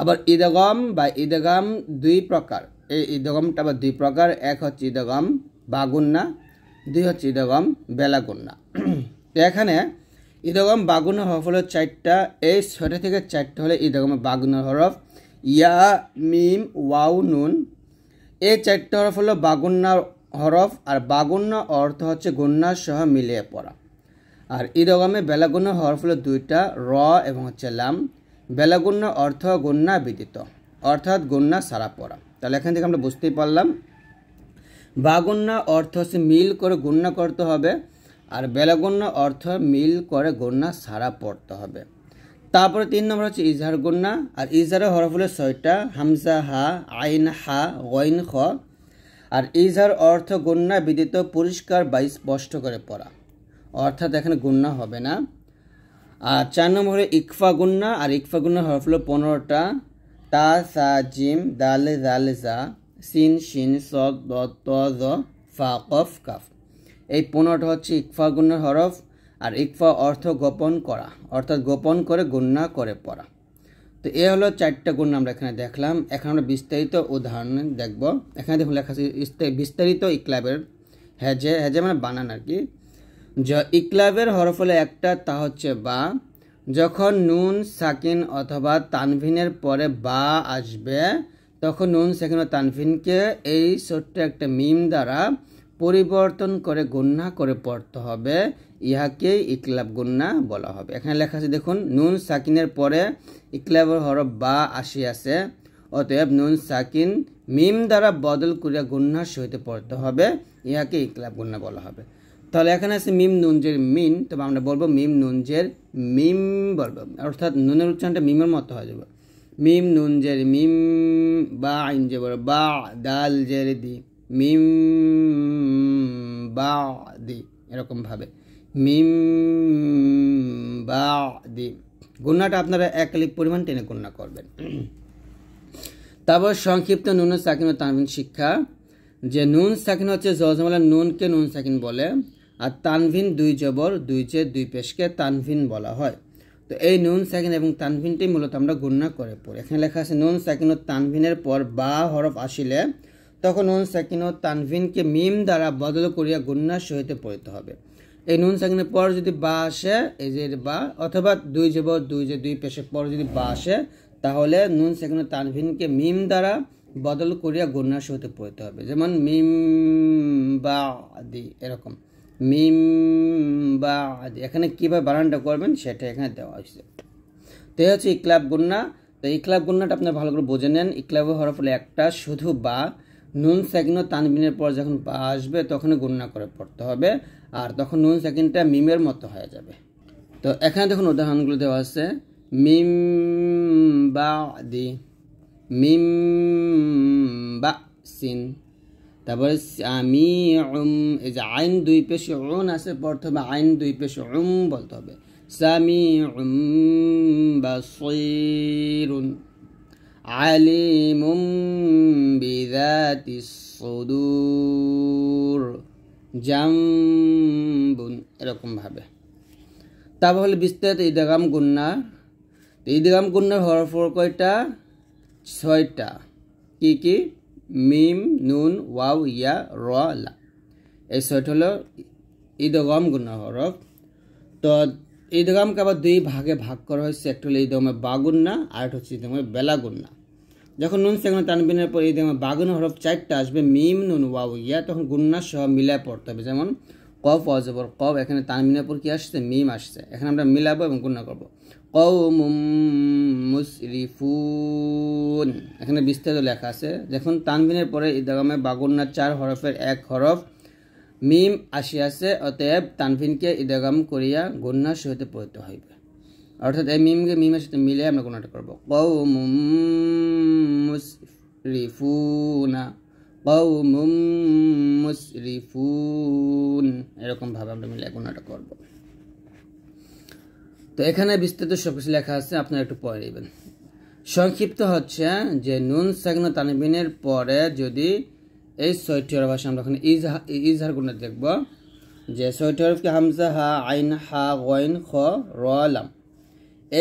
আবার ঈদগম বা ঈদগাম দুই প্রকার এই ঈদগমটা বা দুই প্রকার এক হচ্ছে ঈদগম বাগুন্না দুই হচ্ছে ঈদগম বেলাগুন্না (clears throat) এখানে ইদগম বাগুনের হরফ হলো চারটা এই ছয়টা থেকে চারটা হলে ঈদগমের বাগুনের হরফ ইয়া মিম ওয়াউ নুন এই চারটা হরফ হলো বাগুন্নার হরফ আর বাগুন্না অর্থ হচ্ছে গুন্না সহ মিলিয়ে পড়া আর ঈদগমে বেলাগুন্না হরফ হলো দুইটা র এবং হচ্ছে লাম বেলাগুন্না অর্থ গুন্না বিদিত অর্থাৎ গুন্না সারা পড়া তাহলে এখান থেকে আমরা বুঝতেই পারলাম বাগুন্না অর্থ হচ্ছে মিল করে গুন্না করতে হবে আর বেলাগণ্য অর্থ মিল করে গণ্যা সারা পড়তে হবে তারপরে তিন নম্বর হচ্ছে ইজহার গণ্যা আর ইজহারে হরফুলে ছয়টা হামজা হা আইন হা ওয়াইন খ আর ইজহার অর্থ গণ্যা বিদিত পরিষ্কার বা স্পষ্ট করে পড়া অর্থাৎ এখানে গণ্যা হবে না আর চার নম্বর ইকফা গুন্না আর ইকফা গুন্না হরফ পনেরোটা তা সা জিম দালে দালে জা সিন শিন সদ দ ফা কফ কাফ এই পনেরোটা হচ্ছে ইকফা গুণার হরফ আর ইকফা অর্থ গোপন করা অর্থাৎ গোপন করে গুণনা করে পড়া তো এ হলো চারটা গুণ আমরা এখানে দেখলাম এখন আমরা বিস্তারিত উদাহরণ দেখব এখানে দেখুন লেখা আছে বিস্তারিত ইকলাবের হেজে হেজে মানে বানান আর কি য ইকলাবের হরফ হলে একটা তা হচ্ছে বা যখন নুন সাকিন অথবা তানভিনের পরে বা আসবে তখন নুন সাকিন ও তানভিনকে এই ছোট্ট একটা মিম দ্বারা পরিবর্তন করে গণ্যা করে পড়তে হবে ইহাকে ইকলাব গুন্না বলা হবে এখানে লেখা আছে দেখুন নুন সাকিনের পরে ইকলাবর হরফ বা আসি আছে অতএব নুন সাকিন মিম দ্বারা বদল করিয়া গণ্যার সহিত পড়তে হবে ইহাকে ইকলাব গুন্না বলা হবে তাহলে এখানে আছে মিম নুনজের মিন তবে আমরা বলবো মিম নুনজের মিম বলবো অর্থাৎ নুনের উচ্চারণটা মিমের মতো হয়ে যাবে মিম নুনজের মিম বা আইন জেবর বা দাল জের দি মিম বাদি এরকমভাবে মিম বা দি গুণাটা আপনারা এক পরিমাণ টেনে গুণনা করবেন তারপর সংক্ষিপ্ত নুন সাকিন ও তানবিন শিক্ষা যে নুন সাকিন হচ্ছে জজমালা নুনকে নুন সাকিন বলে আর তানভিন দুই জবর দুই চে দুই পেশকে তানভিন বলা হয় তো এই নুন সাকিন এবং তানভিনটি মূলত আমরা গুণনা করে পড়ি এখানে লেখা আছে নুন সাকিন ও তানভিনের পর বা হরফ আসিলে তখন নুন সাকিন ও তানভিনকে মিম দ্বারা বদল করিয়া গুন্নার সহিত পড়িত হবে এই নুন সাকিনের পর যদি বা আসে এই যে বা অথবা দুই জব দুই যে দুই পেশের পর যদি বা আসে তাহলে নুন সাকিন ও তানভিনকে মিম দ্বারা বদল করিয়া গুন্নার সহিত পড়িতে হবে যেমন মিম বা আদি এরকম মিম বা আদি এখানে কীভাবে বানানটা করবেন সেটা এখানে দেওয়া হয়েছে তো এই হচ্ছে ইকলাব গুন্না তো ইকলাব গুন্নাটা আপনার ভালো করে বোঝে নেন ইকলাব হরফ হলো একটা শুধু বা নুন সেকেন্ড তানবিনের পর যখন আসবে তখন গুণনা করে পড়তে হবে আর তখন নুন সেকেন্ডটা মিমের মতো হয়ে যাবে তো এখানে দেখুন উদাহরণগুলো দেওয়া আছে মিম বা দি মিম বা সিন তারপরে আমি উম এই যে আইন দুই পেশে উন আছে প্রথমে আইন দুই পেশে উম বলতে হবে সামি উম বা সৈরুন আলিমুম বিদাতিস সুদূর এরকম এরকমভাবে তারপর হলো বিস্তারিত ঈদগাম গুন্না ঈদগাম গুন্নার হরফর কয়টা ছয়টা কি কি মিম নুন ওয়াও ইয়া র লা এই ছয়টা হলো ঈদগাম গুন্না হরফ তো ঈদগামকে আবার দুই ভাগে ভাগ করা হয়েছে একটা হলো ঈদগমে বাগুন্না আর একটা হচ্ছে ঈদগমে বেলাগুন্না যখন নুন সেখানে তানবিনের পর এই দেখবেন বাগুন হরফ চারটা আসবে মিম নুন ওয়াও ইয়া তখন গুন্না সহ মিলায় পড়তে হবে যেমন কফ অজবর কব এখানে তানবিনের পর কি আসছে মিম আসছে এখানে আমরা মিলাবো এবং গুন্না করবো মুসরিফুন এখানে বিস্তারিত লেখা আছে দেখুন তানবিনের পরে ইদাগামে বাগুন্না চার হরফের এক হরফ মিম আসিয়াছে অতএব তানভিনকে ইদাগাম করিয়া গুন্না সহিত পড়িতে হইবে অর্থাৎ এই মিমকে মিমের সাথে মিলে আমরা কোনো একটা করবো কৌ মুসরিফুনা কৌ মুসরিফুন এরকমভাবে আমরা মিলে কোনো একটা করবো তো এখানে বিস্তারিত সব কিছু লেখা আছে আপনারা একটু পড়ে নেবেন সংক্ষিপ্ত হচ্ছে যে নুন সাগন তানবিনের পরে যদি এই ছয়টি ভাষা আমরা ওখানে ইজহা ইজহার গুণে দেখব যে ছয়টি হরফকে হামজা হা আইন হা গইন খ র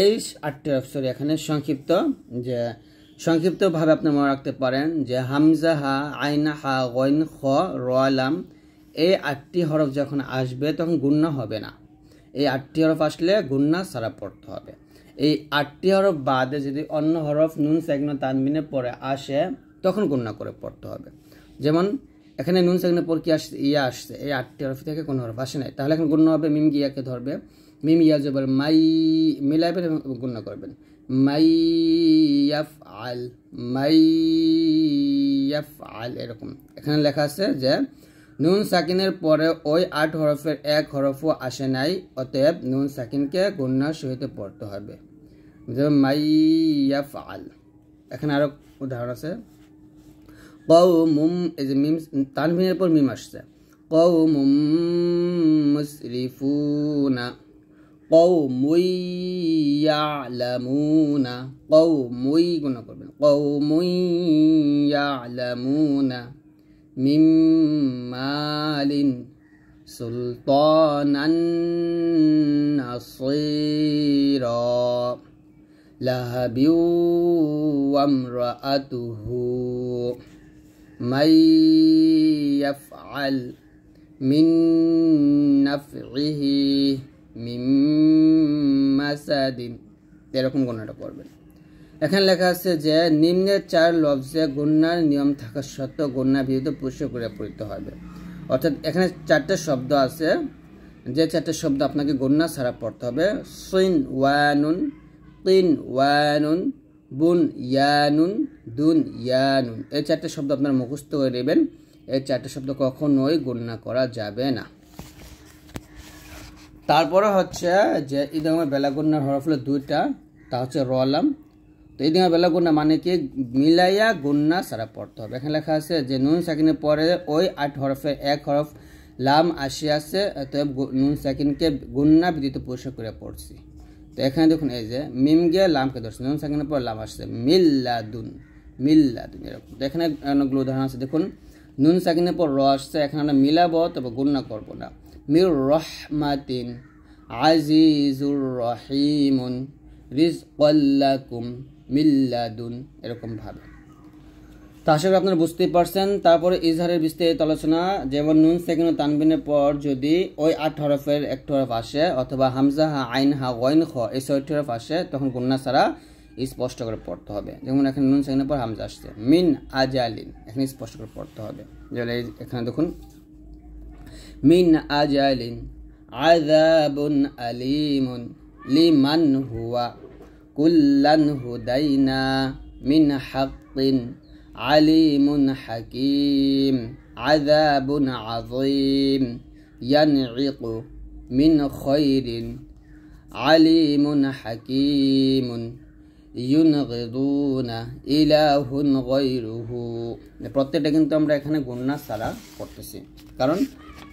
এই আটটি সরি এখানে সংক্ষিপ্ত যে সংক্ষিপ্তভাবে আপনি মনে রাখতে পারেন যে হামজা হা আইনা হা গইন খ রয়ালাম এই আটটি হরফ যখন আসবে তখন গুন্না হবে না এই আটটি হরফ আসলে গুন্না সারা পড়তে হবে এই আটটি হরফ বাদে যদি অন্য হরফ নুন সেগন তানমিনে পরে আসে তখন গুন্না করে পড়তে হবে যেমন এখানে নুন সেগনের পর কি আসছে ইয়া আসছে এই আটটি হরফ থেকে কোনো হরফ আসে নাই তাহলে এখন গুণ্য হবে মিম গিয়াকে ধরবে মিম ইয়াজবর মাই মিলাইবেন এবং গুণনা করবেন মাই ইয়াফ আল মাই ইয়াফ আল এরকম এখানে লেখা আছে যে নুন সাকিনের পরে ওই আট হরফের এক হরফও আসে নাই অতএব নুন সাকিনকে গুণনার সহিত পড়তে হবে যেমন মাই ইয়াফ আল এখানে আরও উদাহরণ আছে কৌ মুম এই যে মিম তানভিনের পর মিম আসছে কৌ মুম মুসরিফুনা قوم يعلمون قوم قوم يعلمون من مال سلطانا نصيرا لهب وامرأته من يفعل من نفعه মিমাসাদিন এরকম গণনাটা পড়বে এখানে লেখা আছে যে নিম্নের চার লফজে গণ্যার নিয়ম থাকা সত্ত্বেও গণ্যার বিরুদ্ধে পুরুষ করে পড়িতে হবে অর্থাৎ এখানে চারটে শব্দ আছে যে চারটে শব্দ আপনাকে গণ্যা ছাড়া পড়তে হবে সুইন ওয়ানুন তিন ওয়ানুন বুন ইয়ানুন দুন ইয়ানুন এই চারটে শব্দ আপনার মুখস্থ করে নেবেন এই চারটে শব্দ কখনোই গণ্যা করা যাবে না তারপরে হচ্ছে যে ঈদঙ্গা বেলাগুন্নার হরফ হলো দুইটা তা হচ্ছে রলাম তো ঈদঙ্গা বেলাগুন্না মানে কি মিলাইয়া গুন্না সারা পড়তে হবে এখানে লেখা আছে যে নুন সাকিনের পরে ওই আট হরফে এক হরফ লাম আসি আছে তবে নুন সাকিনকে গুন্না বিদিত পরিষ্কার করে পড়ছি তো এখানে দেখুন এই যে মিম গিয়ে লামকে ধরছে নুন সাকিনের পর লাম আসছে মিল্লাদুন মিল্লাদুন এরকম তো এখানে অনেকগুলো উদাহরণ আছে দেখুন নুন সাকিনের পর র আসছে এখানে আমরা মিলাবো তবে গুন্না করবো না মির রহমাতিন আজিজুর রহিমুন রিজকাল্লাকুম মিল্লাদুন এরকমভাবে তা আশা করি আপনারা বুঝতেই পারছেন তারপরে ইজহারের বিস্তারিত আলোচনা যেমন নুন সেকেন্ড তানবিনের পর যদি ওই আট হরফের এক হরফ আসে অথবা হামজা হা আইন হা ওয়াইন খ এই ছয়টি হরফ আসে তখন গুন্না ছাড়া স্পষ্ট করে পড়তে হবে যেমন এখানে নুন সেকেন্ডের পর হামজা আসছে মিন আজালিন এখানে স্পষ্ট করে পড়তে হবে যেমন এখানে দেখুন من أجل عذاب أليم لمن هو كلا هدينا من حق عليم حكيم عذاب عظيم ينعق من خير عليم حكيم ينغضون إله غيره প্রত্যেকটা কিন্তু আমরা এখানে গুন্না সারা করতেছি কারণ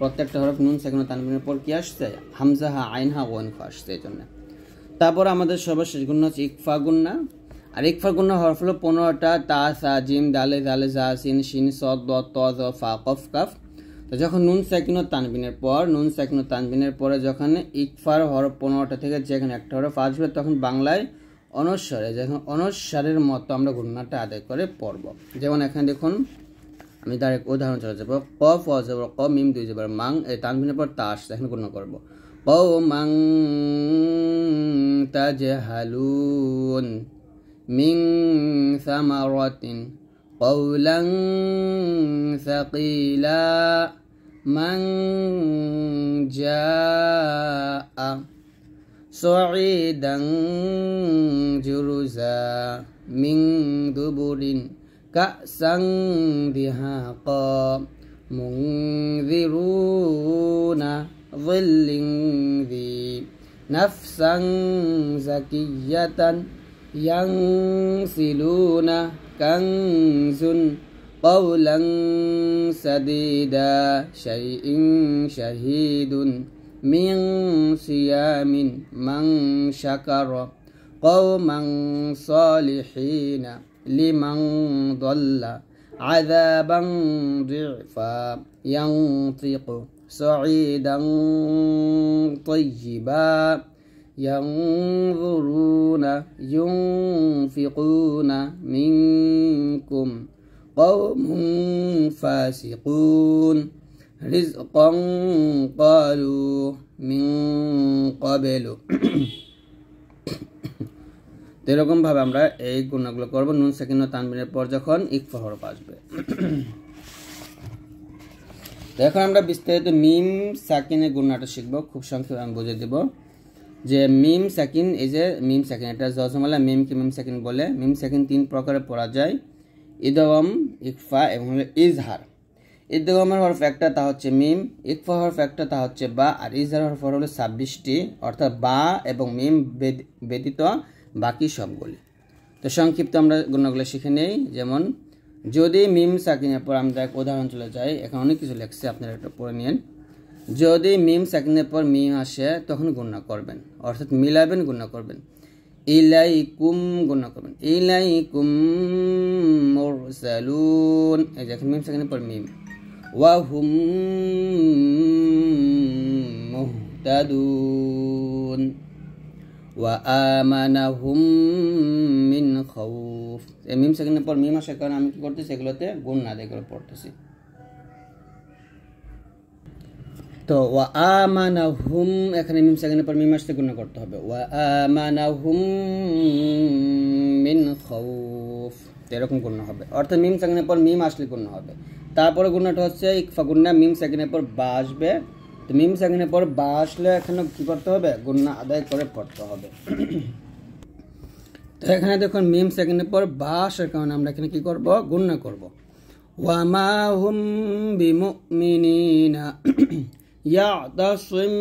প্রত্যেকটা হরফ নুন সেখানে তানবিনের পর কি আসছে হামজা হা আইন হা ওয়ান খা আসছে এই জন্য তারপর আমাদের সর্বশেষ গুণ হচ্ছে ইকফা গুন্না আর ইকফা গুণ হরফ হলো পনেরোটা তা সা জিম দালে দালে জা সিন সিন স দ ত জ ফা কফ কাফ তো যখন নুন সেকিনো তানবিনের পর নুন সেকিনো তানবিনের পরে যখন ইকফার হরফ পনেরোটা থেকে যেখানে একটা হরফ আসবে তখন বাংলায় অনস্বরে যখন অনস্বরের মতো আমরা গুণনাটা আদায় করে পড়ব যেমন এখানে দেখুন আমি তার এক উদাহরণ চলে যাব ক ফ যাব ক মিম দুই যাব মাং তানভিনের পর তাস এখানে গণ্য করব ক মাং তাজহালুন মিং সামারাতিন قولا ثقيلا من جاء صعيدا جرزا من دبر كأسا دهاقا منذرون ظل ذي نفسا زكية ينسلون كنز قولا سديدا شيء شهيد من صيام من شكر قوما صالحين لمن ضل عذابا ضعفا ينطق سعيدا طيبا ينظرون ينفقون منكم قوم فاسقون رزقا قالوا من قبل (clears throat) তো এরকমভাবে আমরা এই গুণাগুলো করবো নুন ও তানবিনের পর যখন ইকফা হরফ আসবে এখন আমরা বিস্তারিত মিম সাকিনের গুণাটা শিখব খুব সংক্ষেপে আমি বুঝে দেব যে মিম সাকিন এই যে মিম সাকিন এটা জজমালা মিমকে মিম সাকিন বলে মিম সাকিন তিন প্রকারে পড়া যায় ইদগম ইকফা এবং হলো ইজহার ইদমের হরফ একটা তা হচ্ছে মিম ইকফা হরফ একটা তা হচ্ছে বা আর ইজহার হরফ হলো ছাব্বিশটি অর্থাৎ বা এবং মিম ব্যতীত বাকি সবগুলি তো সংক্ষিপ্ত আমরা গণগুলো শিখে নেই যেমন যদি মিম সাকিনের পর আমরা এক উদাহরণ চলে যাই এখন অনেক কিছু লেখছে আপনারা একটা পড়ে নিন যদি মিম সাকিনের পর মিম আসে তখন গুণনা করবেন অর্থাৎ মিলাবেন গুণনা করবেন ইলাই কুম গুণনা করবেন ইলাই কুম মুরসালুন এই যে মিম সাকিনের পর মিম ওয়া হুম দাদুন ওয়ামানাহুম মিন খৌফ এই মিম সেকেন্ডের পর মিম আসার কারণে আমি কি করতেছি এগুলোতে গুণ না দেখে পড়তেছি তো ওয়া আমানাহুম এখানে মিম সেকেন্ডের পর মিম আসতে গুণ করতে হবে ওয়া হুম মিন খৌফ এরকম গুণ হবে অর্থাৎ মিম সেকেন্ডের পর মিম আসলে গুণ হবে তারপরে গুণটা হচ্ছে ইকফা গুণা মিম সেকেন্ডের পর বা আসবে তো মিম এখানে পর বা আসলে এখানে কী করতে হবে গুণনা আদায় করে পড়তে হবে তো এখানে দেখুন মিম সেকেন্ডের পর বা আসার কারণে আমরা এখানে কী করবো গুণনা করবো ওয়ামা হুম বিমুমিনিনা يعتصم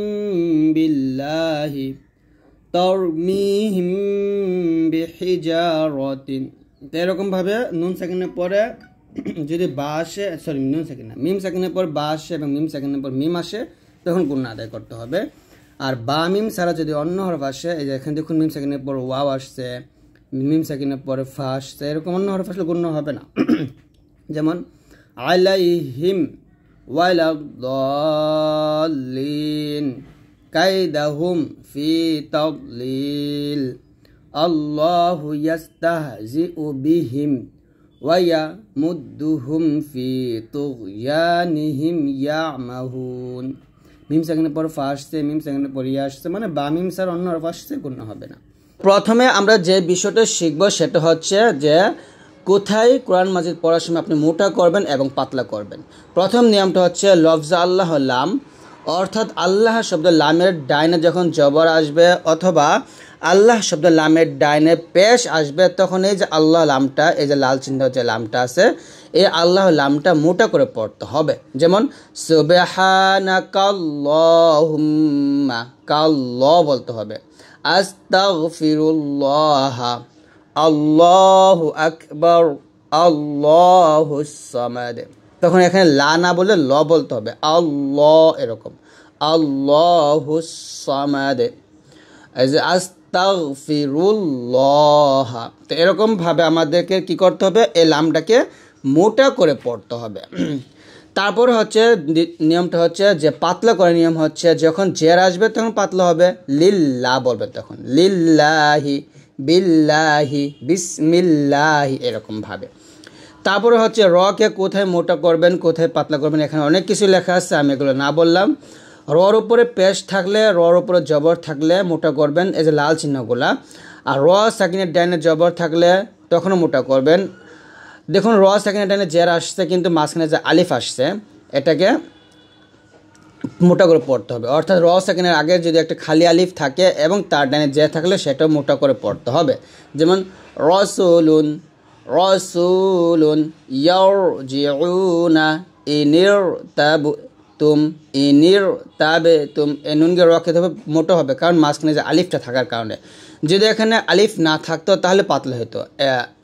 بالله ترميهم بحجارة এরকমভাবে নুন সেকেন্ডের পরে যদি বা আসে সরি নুন সেকেন্ড মিম সেকেন্ডের পর বা আসে এবং মিম সেকেন্ডের পর মিম আসে তখন গুণনা আদায় করতে হবে আর বা মিম ছাড়া যদি অন্য হরফ আসে এই যে এখানে দেখুন মিম সেকেন্ডের পর ওয়াও আসছে মিম সেকেন্ডের পরে ফা আসছে এরকম অন্য হরফ আসলে গুণ্য হবে না (clears throat) যেমন আলাইহিম ওয়ালাদিন কাইদাহুম ফি তবলিল আল্লাহ ইয়াস্তাহজিউ বিহিম ওয়া মুদ্দুহুম ফি তুগয়ানিহিম ইয়ামাহুন মিম সেকেন্ডের পর ফা আসছে মিম সেকেন্ডের পর ইয়ে আসছে মানে বা মিম স্যার অন্য আর আসছে গণ্য হবে না প্রথমে আমরা যে বিষয়টা শিখব সেটা হচ্ছে যে কোথায় কোরআন মাজিদ পড়ার সময় আপনি মোটা করবেন এবং পাতলা করবেন প্রথম নিয়মটা হচ্ছে লফজা আল্লাহ লাম অর্থাৎ আল্লাহ শব্দ লামের ডাইনে যখন জবর আসবে অথবা আল্লাহ শব্দ লামের ডাইনে পেশ আসবে তখন এই যে আল্লাহ লামটা এই যে লাল চিহ্ন যে লামটা আছে এই আল্লাহ লামটা মোটা করে পড়তে হবে যেমন সুবেহানা কাল্লাহুম্মা কাল্লাহ বলতে হবে আস্তাগফিরুল্লাহ আল্লাহু আকবর আল্লাহু সামাদ তখন এখানে লা না বলে ল বলতে হবে আল্লাহ এরকম আল্লাহু সামাদ যে as আস্তাগফিরুল্লাহ তো এরকমভাবে আমাদেরকে কি করতে হবে এই লামটাকে মোটা করে পড়তে হবে তারপর হচ্ছে নিয়মটা হচ্ছে যে পাতলা করে নিয়ম হচ্ছে যখন জের আসবে তখন পাতলা হবে লিল্লা বলবে তখন লিল্লাহি বিল্লাহি বিসমিল্লাহি এরকমভাবে তারপরে হচ্ছে রকে কোথায় মোটা করবেন কোথায় পাতলা করবেন এখানে অনেক কিছু লেখা আছে আমি এগুলো না বললাম রর উপরে পেস্ট থাকলে রর উপরে জবর থাকলে মোটা করবেন এই যে লাল চিহ্নগুলা আর র সাকিনের ডাইনে জবর থাকলে তখনও মোটা করবেন দেখুন র সাকিনের ডাইনে জের আসছে কিন্তু মাঝখানে যে আলিফ আসছে এটাকে মোটা করে পড়তে হবে অর্থাৎ র সেকেন্ডের আগে যদি একটা খালি আলিফ থাকে এবং তার ডাইনে জে থাকলে সেটাও মোটা করে পড়তে হবে যেমন রসুলুন রসুলুন ইয়র জিউনা ইনির তাবু তুম ইনির তাবে তুম এ নুনকে র খেতে হবে মোটো হবে কারণ মাঝখানে যে আলিফটা থাকার কারণে যদি এখানে আলিফ না থাকতো তাহলে পাতলা হতো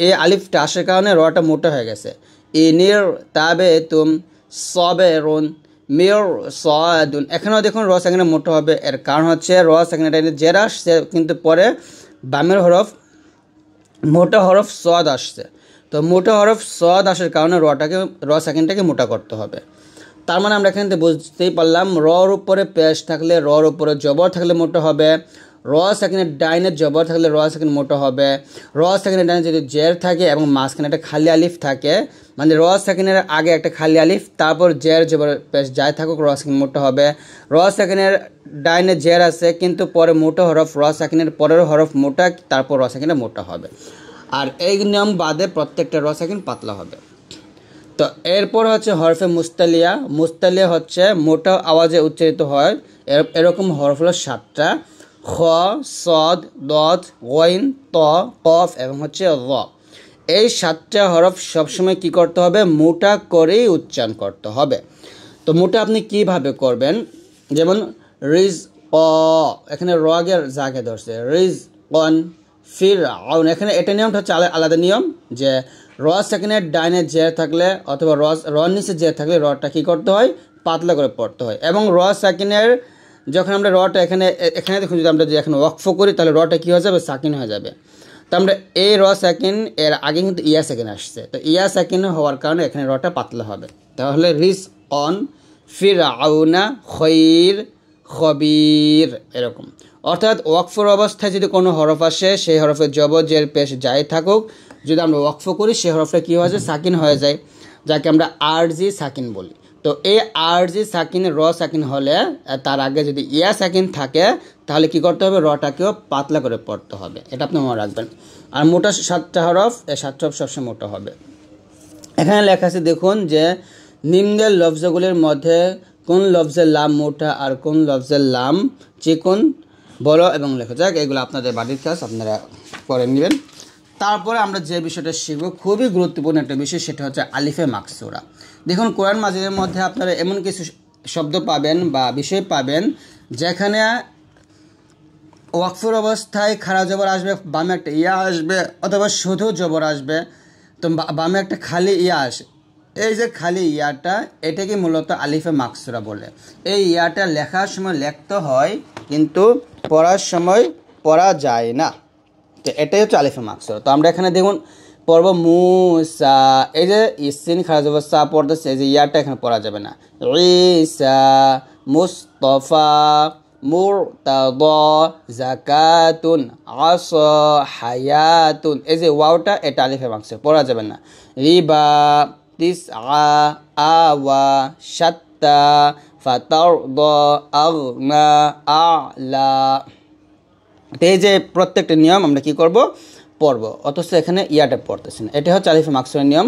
এ আলিফটা আসার কারণে রটা মোটো হয়ে গেছে ইনির তাবে তুম সবে রুন মেয়র সাদুন এখানেও দেখুন রস এখানে মোটো হবে এর কারণ হচ্ছে রস এখানে জের আসছে কিন্তু পরে বামের হরফ মোটা হরফ সদ আসছে তো মোটা হরফ সদ আসার কারণে রটাকে রস এখানটাকে মোটা করতে হবে তার মানে আমরা এখান থেকে বুঝতেই পারলাম রর উপরে পেস্ট থাকলে রর উপরে জবর থাকলে মোটা হবে র সেখানে ডাইনে জবর থাকলে র সেখানে মোটো হবে র সেখানে ডাইনে যদি জের থাকে এবং মাঝখানে একটা খালি আলিফ থাকে মানে র সেখানের আগে একটা খালি আলিফ তারপর জের জবর পেশ যাই থাকুক র সেখানে মোটো হবে র সেখানে ডাইনে জের আছে কিন্তু পরে মোটো হরফ র সেকেন্ডের পরের হরফ মোটা তারপর র সেখানে মোটা হবে আর এই নিয়ম বাদে প্রত্যেকটা র সেখানে পাতলা হবে তো এরপর হচ্ছে হরফে মুস্তালিয়া মুস্তালিয়া হচ্ছে মোটা আওয়াজে উচ্চারিত হয় এরকম হরফ হলো সাতটা খ সদ দত ওয়াইন ত কফ এবং হচ্ছে র এই সাতটা হরফ সবসময় কি করতে হবে মোটা করেই উচ্চারণ করতে হবে তো মোটা আপনি কিভাবে করবেন যেমন রিজ ক এখানে রগে জাগে ধরছে রিজ কন ফির আউন এখানে এটা নিয়মটা হচ্ছে আলাদা নিয়ম যে রস সেকেন্ডের ডাইনের জের থাকলে অথবা রস রর নিচে জের থাকলে রডটা কী করতে হয় পাতলা করে পড়তে হয় এবং রস সাকিনের যখন আমরা রডটা এখানে এখানে দেখুন যদি আমরা যদি এখন ওয়াকফ করি তাহলে রডটা কী হয়ে যাবে সাকিন হয়ে যাবে তো আমরা এই র সাকিন এর আগে কিন্তু ইয়া সাকিন আসছে তো ইয়া সাকিন হওয়ার কারণে এখানে রটা পাতলা হবে তাহলে রিস অন ফির আউনা খৈর খবির এরকম অর্থাৎ ওয়াকফোর অবস্থায় যদি কোনো হরফ আসে সেই হরফের জবর জের পেশ যাই থাকুক যদি আমরা ওয়াকফ করি সে হরফটা কী হয়ে যায় সাকিন হয়ে যায় যাকে আমরা আরজি সাকিন বলি তো এই আরজি সাকিন র সাকিন হলে তার আগে যদি ইয়া সাকিন থাকে তাহলে কি করতে হবে রটাকেও পাতলা করে পড়তে হবে এটা আপনি মনে রাখবেন আর মোটা সাতটা হরফ এই সাতটা হরফ সবসময় মোটা হবে এখানে লেখা আছে দেখুন যে নিম্নের লফ্জগুলির মধ্যে কোন লফ্জের লাম মোটা আর কোন লফ্জের লাম চিকুন বলো এবং লেখা যাক এগুলো আপনাদের বাড়ির কাজ আপনারা করে নেবেন তারপরে আমরা যে বিষয়টা শিখব খুবই গুরুত্বপূর্ণ একটা বিষয় সেটা হচ্ছে আলিফে মাকসুরা দেখুন কোরআন মাজিদের মধ্যে আপনারা এমন কিছু শব্দ পাবেন বা বিষয় পাবেন যেখানে ওয়াকফুর অবস্থায় খারা জবর আসবে বামে একটা ইয়া আসবে অথবা শুধু জবর আসবে তো বামে একটা খালি ইয়া আসে এই যে খালি ইয়াটা এটাকে মূলত আলিফে মাকসুরা বলে এই ইয়াটা লেখার সময় লেখতে হয় কিন্তু পড়ার সময় পড়া যায় না তো এটাই হচ্ছে আলিফে মাকসুর তো আমরা এখানে দেখুন মু মুসা এই যে ইসিন খারাজ সা পড়তেছে এই যে ইয়ারটা এখানে পড়া যাবে না ঈসা মুস্তফা মুরতাদ জাকাতুন আস হায়াতুন এই যে ওয়াওটা এটা আলিফে মাকসুর পড়া যাবে না রিবা তিস আওয়া সাত্তা ফাতার দ আগনা আলা তো এই যে প্রত্যেকটা নিয়ম আমরা কি করব পড়ব অথচ এখানে ইয়াটা পড়তেছেন এটা হচ্ছে আলিফ মাকসুরের নিয়ম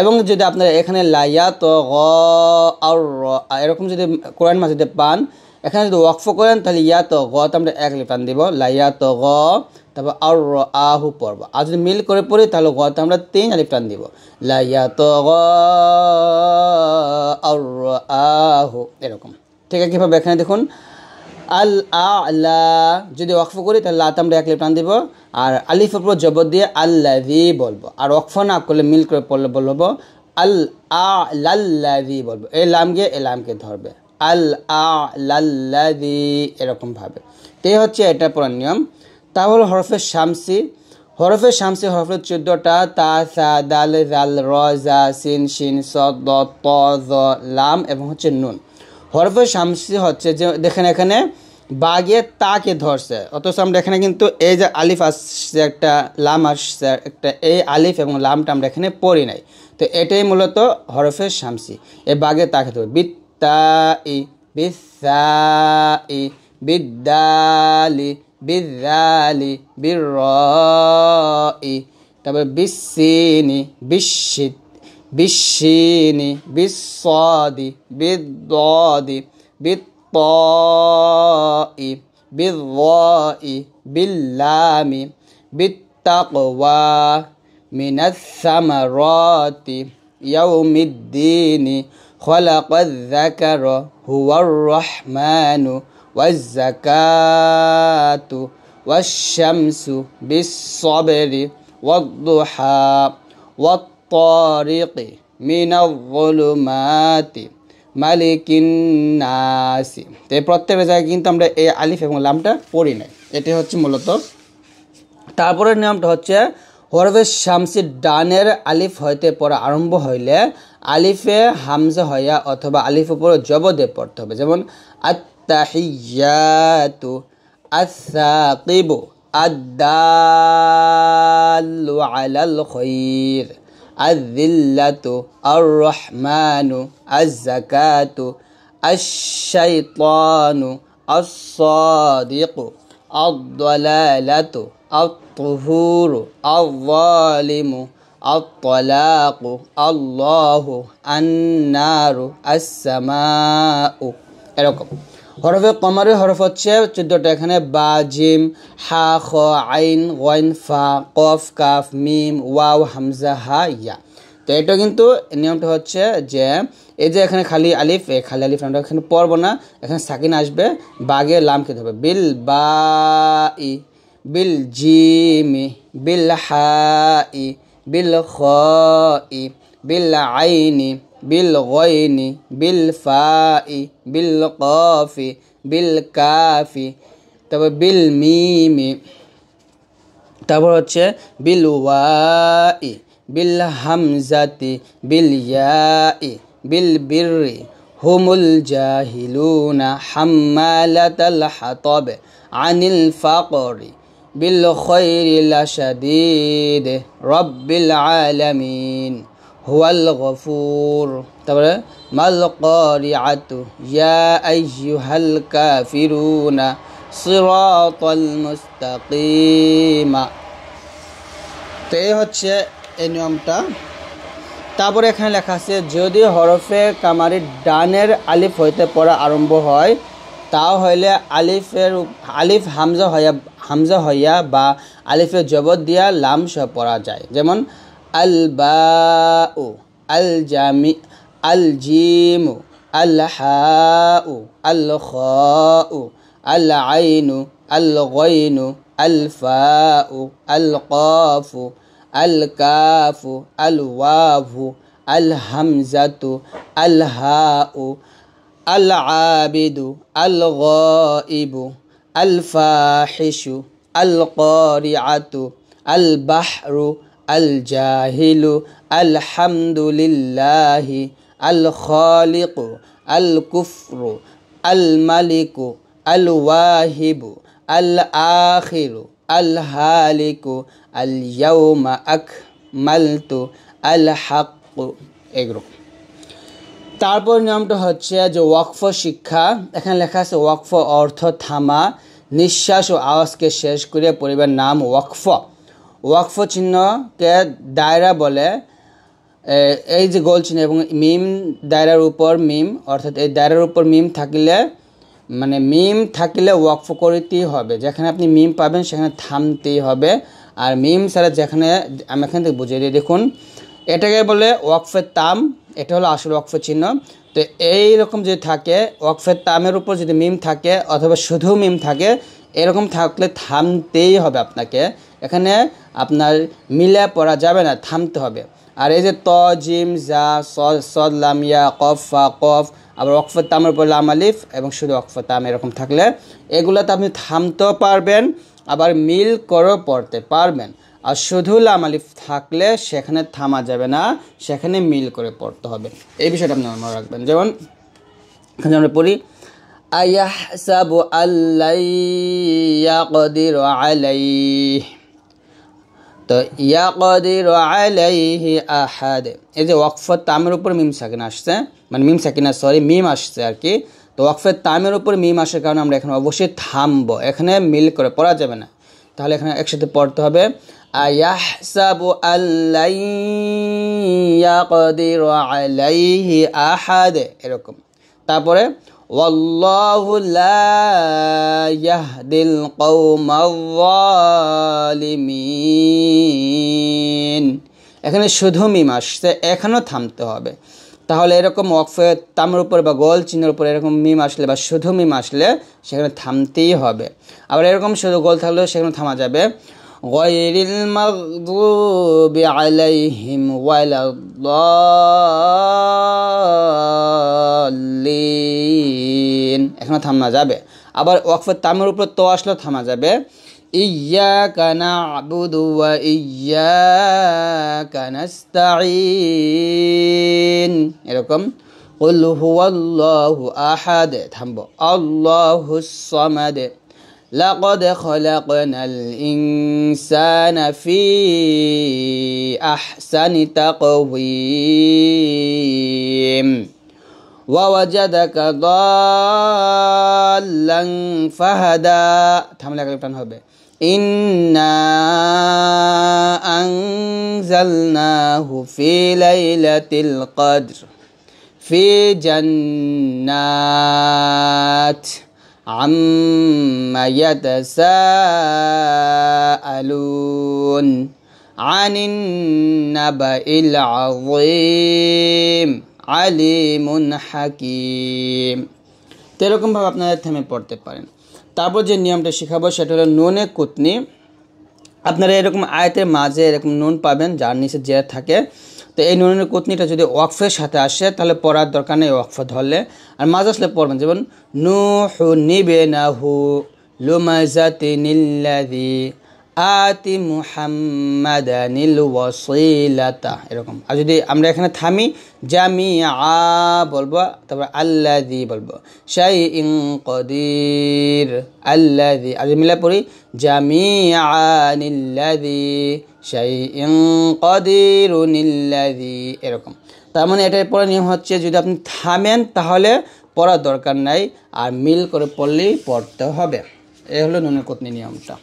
এবং যদি আপনারা এখানে লাইয়া তো আর এরকম যদি কোরআন মাছ যদি পান এখানে যদি ওয়াকফ করেন তাহলে ইয়া তো গ তো আমরা এক লিপান দিব লাইয়া তো গ তারপর আর আহু পর্ব আর যদি মিল করে পড়ি তাহলে গতে আমরা তিন আলিফ দিব লাইয়া তো গ আর আহু এরকম ঠিক আছে কীভাবে এখানে দেখুন আল আলা যদি ওয়াকফ করি তাহলে আতাম আমরা একলে দিব আর আলিফ উপর জবর দিয়ে আল্লাভি বলবো আর ওয়াকফ না করলে মিল করে পড়লে বলবো আল আল্লাভি বলবো এ লামকে এ লামকে ধরবে আল আল্লাভি এরকমভাবে তে হচ্ছে এটা পুরো নিয়ম তাহলে হরফে শামসি হরফে শামসি হরফে চোদ্দটা তা সা দাল জাল র জা সিন শিন স দ ত জ লাম এবং হচ্ছে নুন হরফে শামসি হচ্ছে যে দেখেন এখানে বাগে তাকে ধরছে অথচ আমরা এখানে কিন্তু এই যে আলিফ আসছে একটা লাম আসছে একটা এই আলিফ এবং লামটা আমরা এখানে পড়ি নাই তো এটাই মূলত হরফের শামসি এই বাগে তাকে ধর বিদ্যা ই বিসা ই বিদ্যালি বিদ্যালি বির তারপরে বিশ্বিনী বিশিত বিশ্বিনী বিশ্বদি বিদ্বদি বিদ بالطاء بالضاء باللام بالتقوى من الثمرات يوم الدين خلق الذكر هو الرحمن والزكاة والشمس بالصبر والضحى والطارق من الظلمات মালিকিনাসি তো এই প্রত্যেকের জায়গায় কিন্তু আমরা এই আলিফ এবং লামটা পড়ি নাই এটি হচ্ছে মূলত তারপরের নিয়মটা হচ্ছে হরফে শামসি ডানের আলিফ হইতে পড়া আরম্ভ হইলে আলিফে হামজা হইয়া অথবা আলিফ উপর জবদে পড়তে হবে যেমন আত্মাহিয়াতু আসাকিবু আদাল আলাল খৈর الذلة الرحمن الزكاة الشيطان الصادق الضلالة الطهور الظالم الطلاق الله النار السماء এরকম হরফে কমারের হরফ হচ্ছে চোদ্দটা এখানে বা জিম হা খ আইন ওয়াইন ফা কফ কাফ মিম ওয়াও হামজা হা ইয়া তো এটা কিন্তু নিয়মটা হচ্ছে যে এই যে এখানে খালি আলিফ এ খালি আলিফ নামটা এখানে পড়বো না এখানে সাকিন আসবে বাগে লাম খেতে হবে বিল বা ই বিল জিমি বিল হা ই বিল খ ই বিল আইনি بالغين بالفاء بالقاف بالكاف تب بالميم تب بالواء بالهمزة بالياء بالبر هم الجاهلون حمالة الحطب عن الفقر بالخير لشديد رب العالمين হুয়াল গফুর তারপরে মাল করিয়াতু ইয়া আইয়ুহাল কাফিরুনা তো এই হচ্ছে এই নিয়মটা তারপরে এখানে লেখা আছে যদি হরফে কামারির ডানের আলিফ হইতে পড়া আরম্ভ হয় তাও হইলে আলিফের আলিফ হামজা হইয়া হামজা হইয়া বা আলিফের জবর দিয়া লাম পড়া যায় যেমন الباء الجامع الجيم الحاء الخاء العين الغين الفاء القاف الكاف الواو الهمزة الهاء العابد الغائب الفاحش القارعة البحر আল الحمد لله আল الكفر আল الواهب আল মালিকু আল أكملت আল اقرأ আল তারপর নিয়মটা হচ্ছে যে ওয়াকফ শিক্ষা এখানে লেখা আছে ওয়াকফ অর্থ থামা নিঃশ্বাস ও আওয়াজকে শেষ করে পরিবার নাম ওয়াকফ ওয়াকফ চিহ্নকে দায়রা বলে এই যে গোল চিহ্ন এবং মিম দায়রার উপর মিম অর্থাৎ এই দায়রার উপর মিম থাকলে মানে মিম থাকলে ওয়াকফ করতেই হবে যেখানে আপনি মিম পাবেন সেখানে থামতেই হবে আর মিম ছাড়া যেখানে আমি এখান থেকে বুঝিয়ে দিই দেখুন এটাকে বলে ওয়াকফের তাম এটা হলো আসল ওয়াকফ চিহ্ন তো এই রকম যদি থাকে ওয়াকফের তামের উপর যদি মিম থাকে অথবা শুধু মিম থাকে এরকম থাকলে থামতেই হবে আপনাকে এখানে আপনার মিলে পড়া যাবে না থামতে হবে আর এই যে ত জিম জা সদ লামিয়া কফ ফা কফ আবার অকফা তামের উপর লাম আলিফ এবং শুধু অকফা তাম এরকম থাকলে এগুলোতে আপনি থামতেও পারবেন আবার মিল করেও পড়তে পারবেন আর শুধু লাম আলিফ থাকলে সেখানে থামা যাবে না সেখানে মিল করে পড়তে হবে এই বিষয়টা আপনি মনে রাখবেন যেমন এখানে আমরা পড়ি আয়াহসাবু আল্লাহ আলাই তো ইয়া আলাইহি আহাদ এই যে ওয়াকফের তামের উপর মিম সাকিনা আসছে মানে মিম সাকিনা সরি মিম আসছে আর কি তো ওয়াকফের তামের উপর মিম আসার কারণে আমরা এখানে অবশ্যই থামবো এখানে মিল করে পড়া যাবে না তাহলে এখানে একসাথে পড়তে হবে আয়াহসাবু আল্লাইয়া আলাইহি আহাদ এরকম তারপরে والله لا يهدي القوم الظالمين এখানে শুধু মিম আসছে এখানেও থামতে হবে তাহলে এরকম ওয়াকফে তামের উপর বা গোল চিহ্নের উপর এরকম মিম আসলে বা শুধু মিম আসলে সেখানে থামতেই হবে আবার এরকম শুধু গোল থাকলেও সেখানে থামা যাবে غير المغضوب عليهم ولا الضالين এখানে থামা যাবে আবার ওয়াকফের তামের উপর তো আসলে থামা যাবে إياك نعبد وإياك نستعين এরকম قل هو الله أحد থামবো الله الصمد لقد خلقنا الإنسان في أحسن تقويم ووجدك ضالا فهدى إنا أنزلناه في ليلة القدر في جنات عم يتساءلون عن النبأ العظيم عليم حكيم তেরকমভাবে আপনারা থেমে পড়তে পারেন তারপর যে নিয়মটা শেখাবো সেটা হলো নুনে কুতনি আপনারা এরকম আয়তের মাঝে এরকম নুন পাবেন যার নিচে যে থাকে তো এই নুনের কুতনিটা যদি ওয়াকফের সাথে আসে তাহলে পড়ার দরকার নেই ওয়াকফ ধরলে আর মাঝ আসলে পড়বেন যেমন নু হু নিবে না হু লুমাজাতি নিল্লাদি আতি মুহাম্মাদানিল ওয়াসিলাতা এরকম আর যদি আমরা এখানে থামি জামি আ বলবো তারপর আল্লাদি বলবো শাই ইং কদির আল্লাদি আর মিলা পড়ি জামি আনিল্লাদি সেই ইং এরকম তার মানে এটার পরে নিয়ম হচ্ছে যদি আপনি থামেন তাহলে পড়ার দরকার নাই আর মিল করে পড়লেই পড়তে হবে এ হলো নুনের কতনি নিয়মটা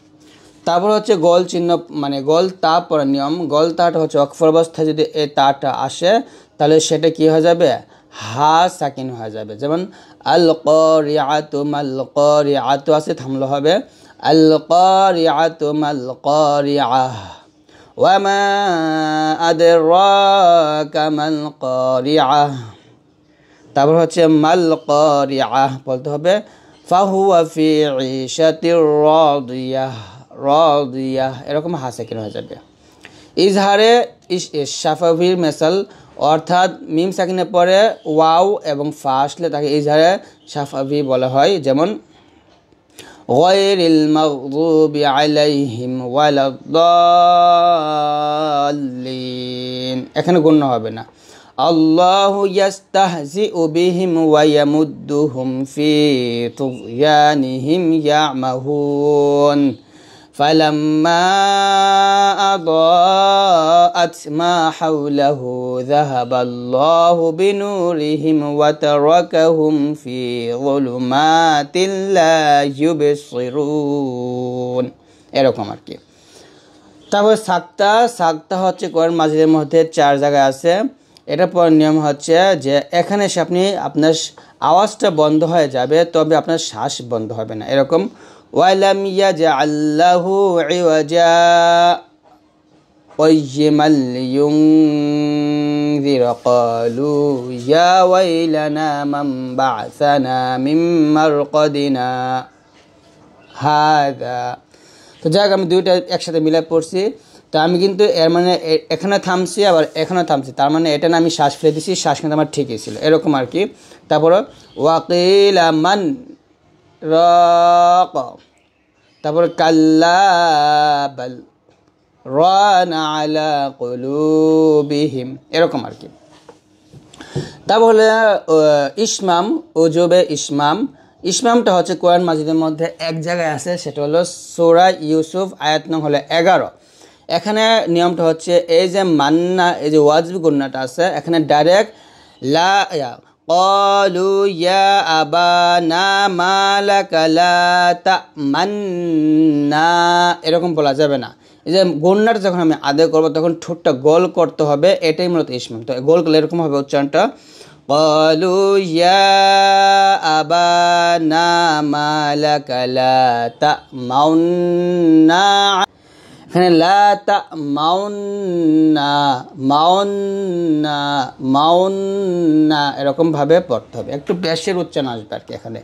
তারপর হচ্ছে গল চিহ্ন মানে গল তা পড়ার নিয়ম গল তাটা হচ্ছে অক্ষর অবস্থায় যদি এ তাটা আসে তাহলে সেটা কি হয়ে যাবে হা সাকিন হয়ে যাবে যেমন আল করিয়াতুম আল করিয়াতু আছে থামলো হবে আল করিয়াতুম আল করিয়াহ وما أدراك ما القارعة তারপর হচ্ছে মাল করিয়াহ বলতে হবে ফাহুয়া ফি ঈশাতির রাদিয়াহ রাদিয়াহ এরকম হাসে কেন হয়ে যাবে ইজহারে শাফাভির মেসাল অর্থাৎ মিম সাকিনে পরে ওয়াও এবং ফা আসলে তাকে ইজহারে শাফাভি বলা হয় যেমন غير المغضوب عليهم ولا الضالين এখানে গণ্য হবে না الله يستهزئ بهم ويمدهم في طغيانهم يعمهون فلما أضاءت ما حوله ذهب الله بنورهم وتركهم في ظلمات لا يبصرون এরকম আর কি তারপর সাক্তা সাক্তা হচ্ছে কোরআন মাজিদের মধ্যে চার জায়গায় আছে এটা পর নিয়ম হচ্ছে যে এখানে এসে আপনি আপনার আওয়াজটা বন্ধ হয়ে যাবে তবে আপনার শ্বাস বন্ধ হবে না এরকম ولم يجعل له عوجا قيما لينذر قالوا يا ويلنا من بعثنا من مرقدنا هذا তো যাক আমি দুইটা একসাথে মিলাই পড়ছি তো আমি কিন্তু এর মানে এখানে থামছি আবার এখানে থামছি তার মানে এটা না আমি শ্বাস ফেলে দিছি শ্বাস কিন্তু আমার ঠিকই ছিল এরকম আর কি তারপর ওয়াকিলা মান রাক তারপরে কাল্লা বাল রান আলা কলুবিহিম এরকম আর কি তাহলে ইসমাম ওজবে ইসমাম ইসমামটা হচ্ছে কোরআন মাজিদের মধ্যে এক জায়গায় আছে সেটা হলো সোরা ইউসুফ আয়াত নং হলো এগারো এখানে নিয়মটা হচ্ছে এই যে মান্না এই যে ওয়াজবি গুন্নাটা আছে এখানে ডাইরেক্ট লা قالوا يا أبانا ما لك لا تأمنا এরকম বলা যাবে না এই যে গন্যার যখন আমি আদায় করব তখন ঠোঁটটা গোল করতে হবে এটাই মূলত ইসমাম তো গোল করলে এরকম হবে উচ্চারণটা قالوا يا أبانا ما لك لا تأمنا এখানে লা মাউন্না মাউন্না মাউন্না এরকমভাবে পড়তে হবে একটু ব্যাসের উচ্চারণ আসবে আর কি এখানে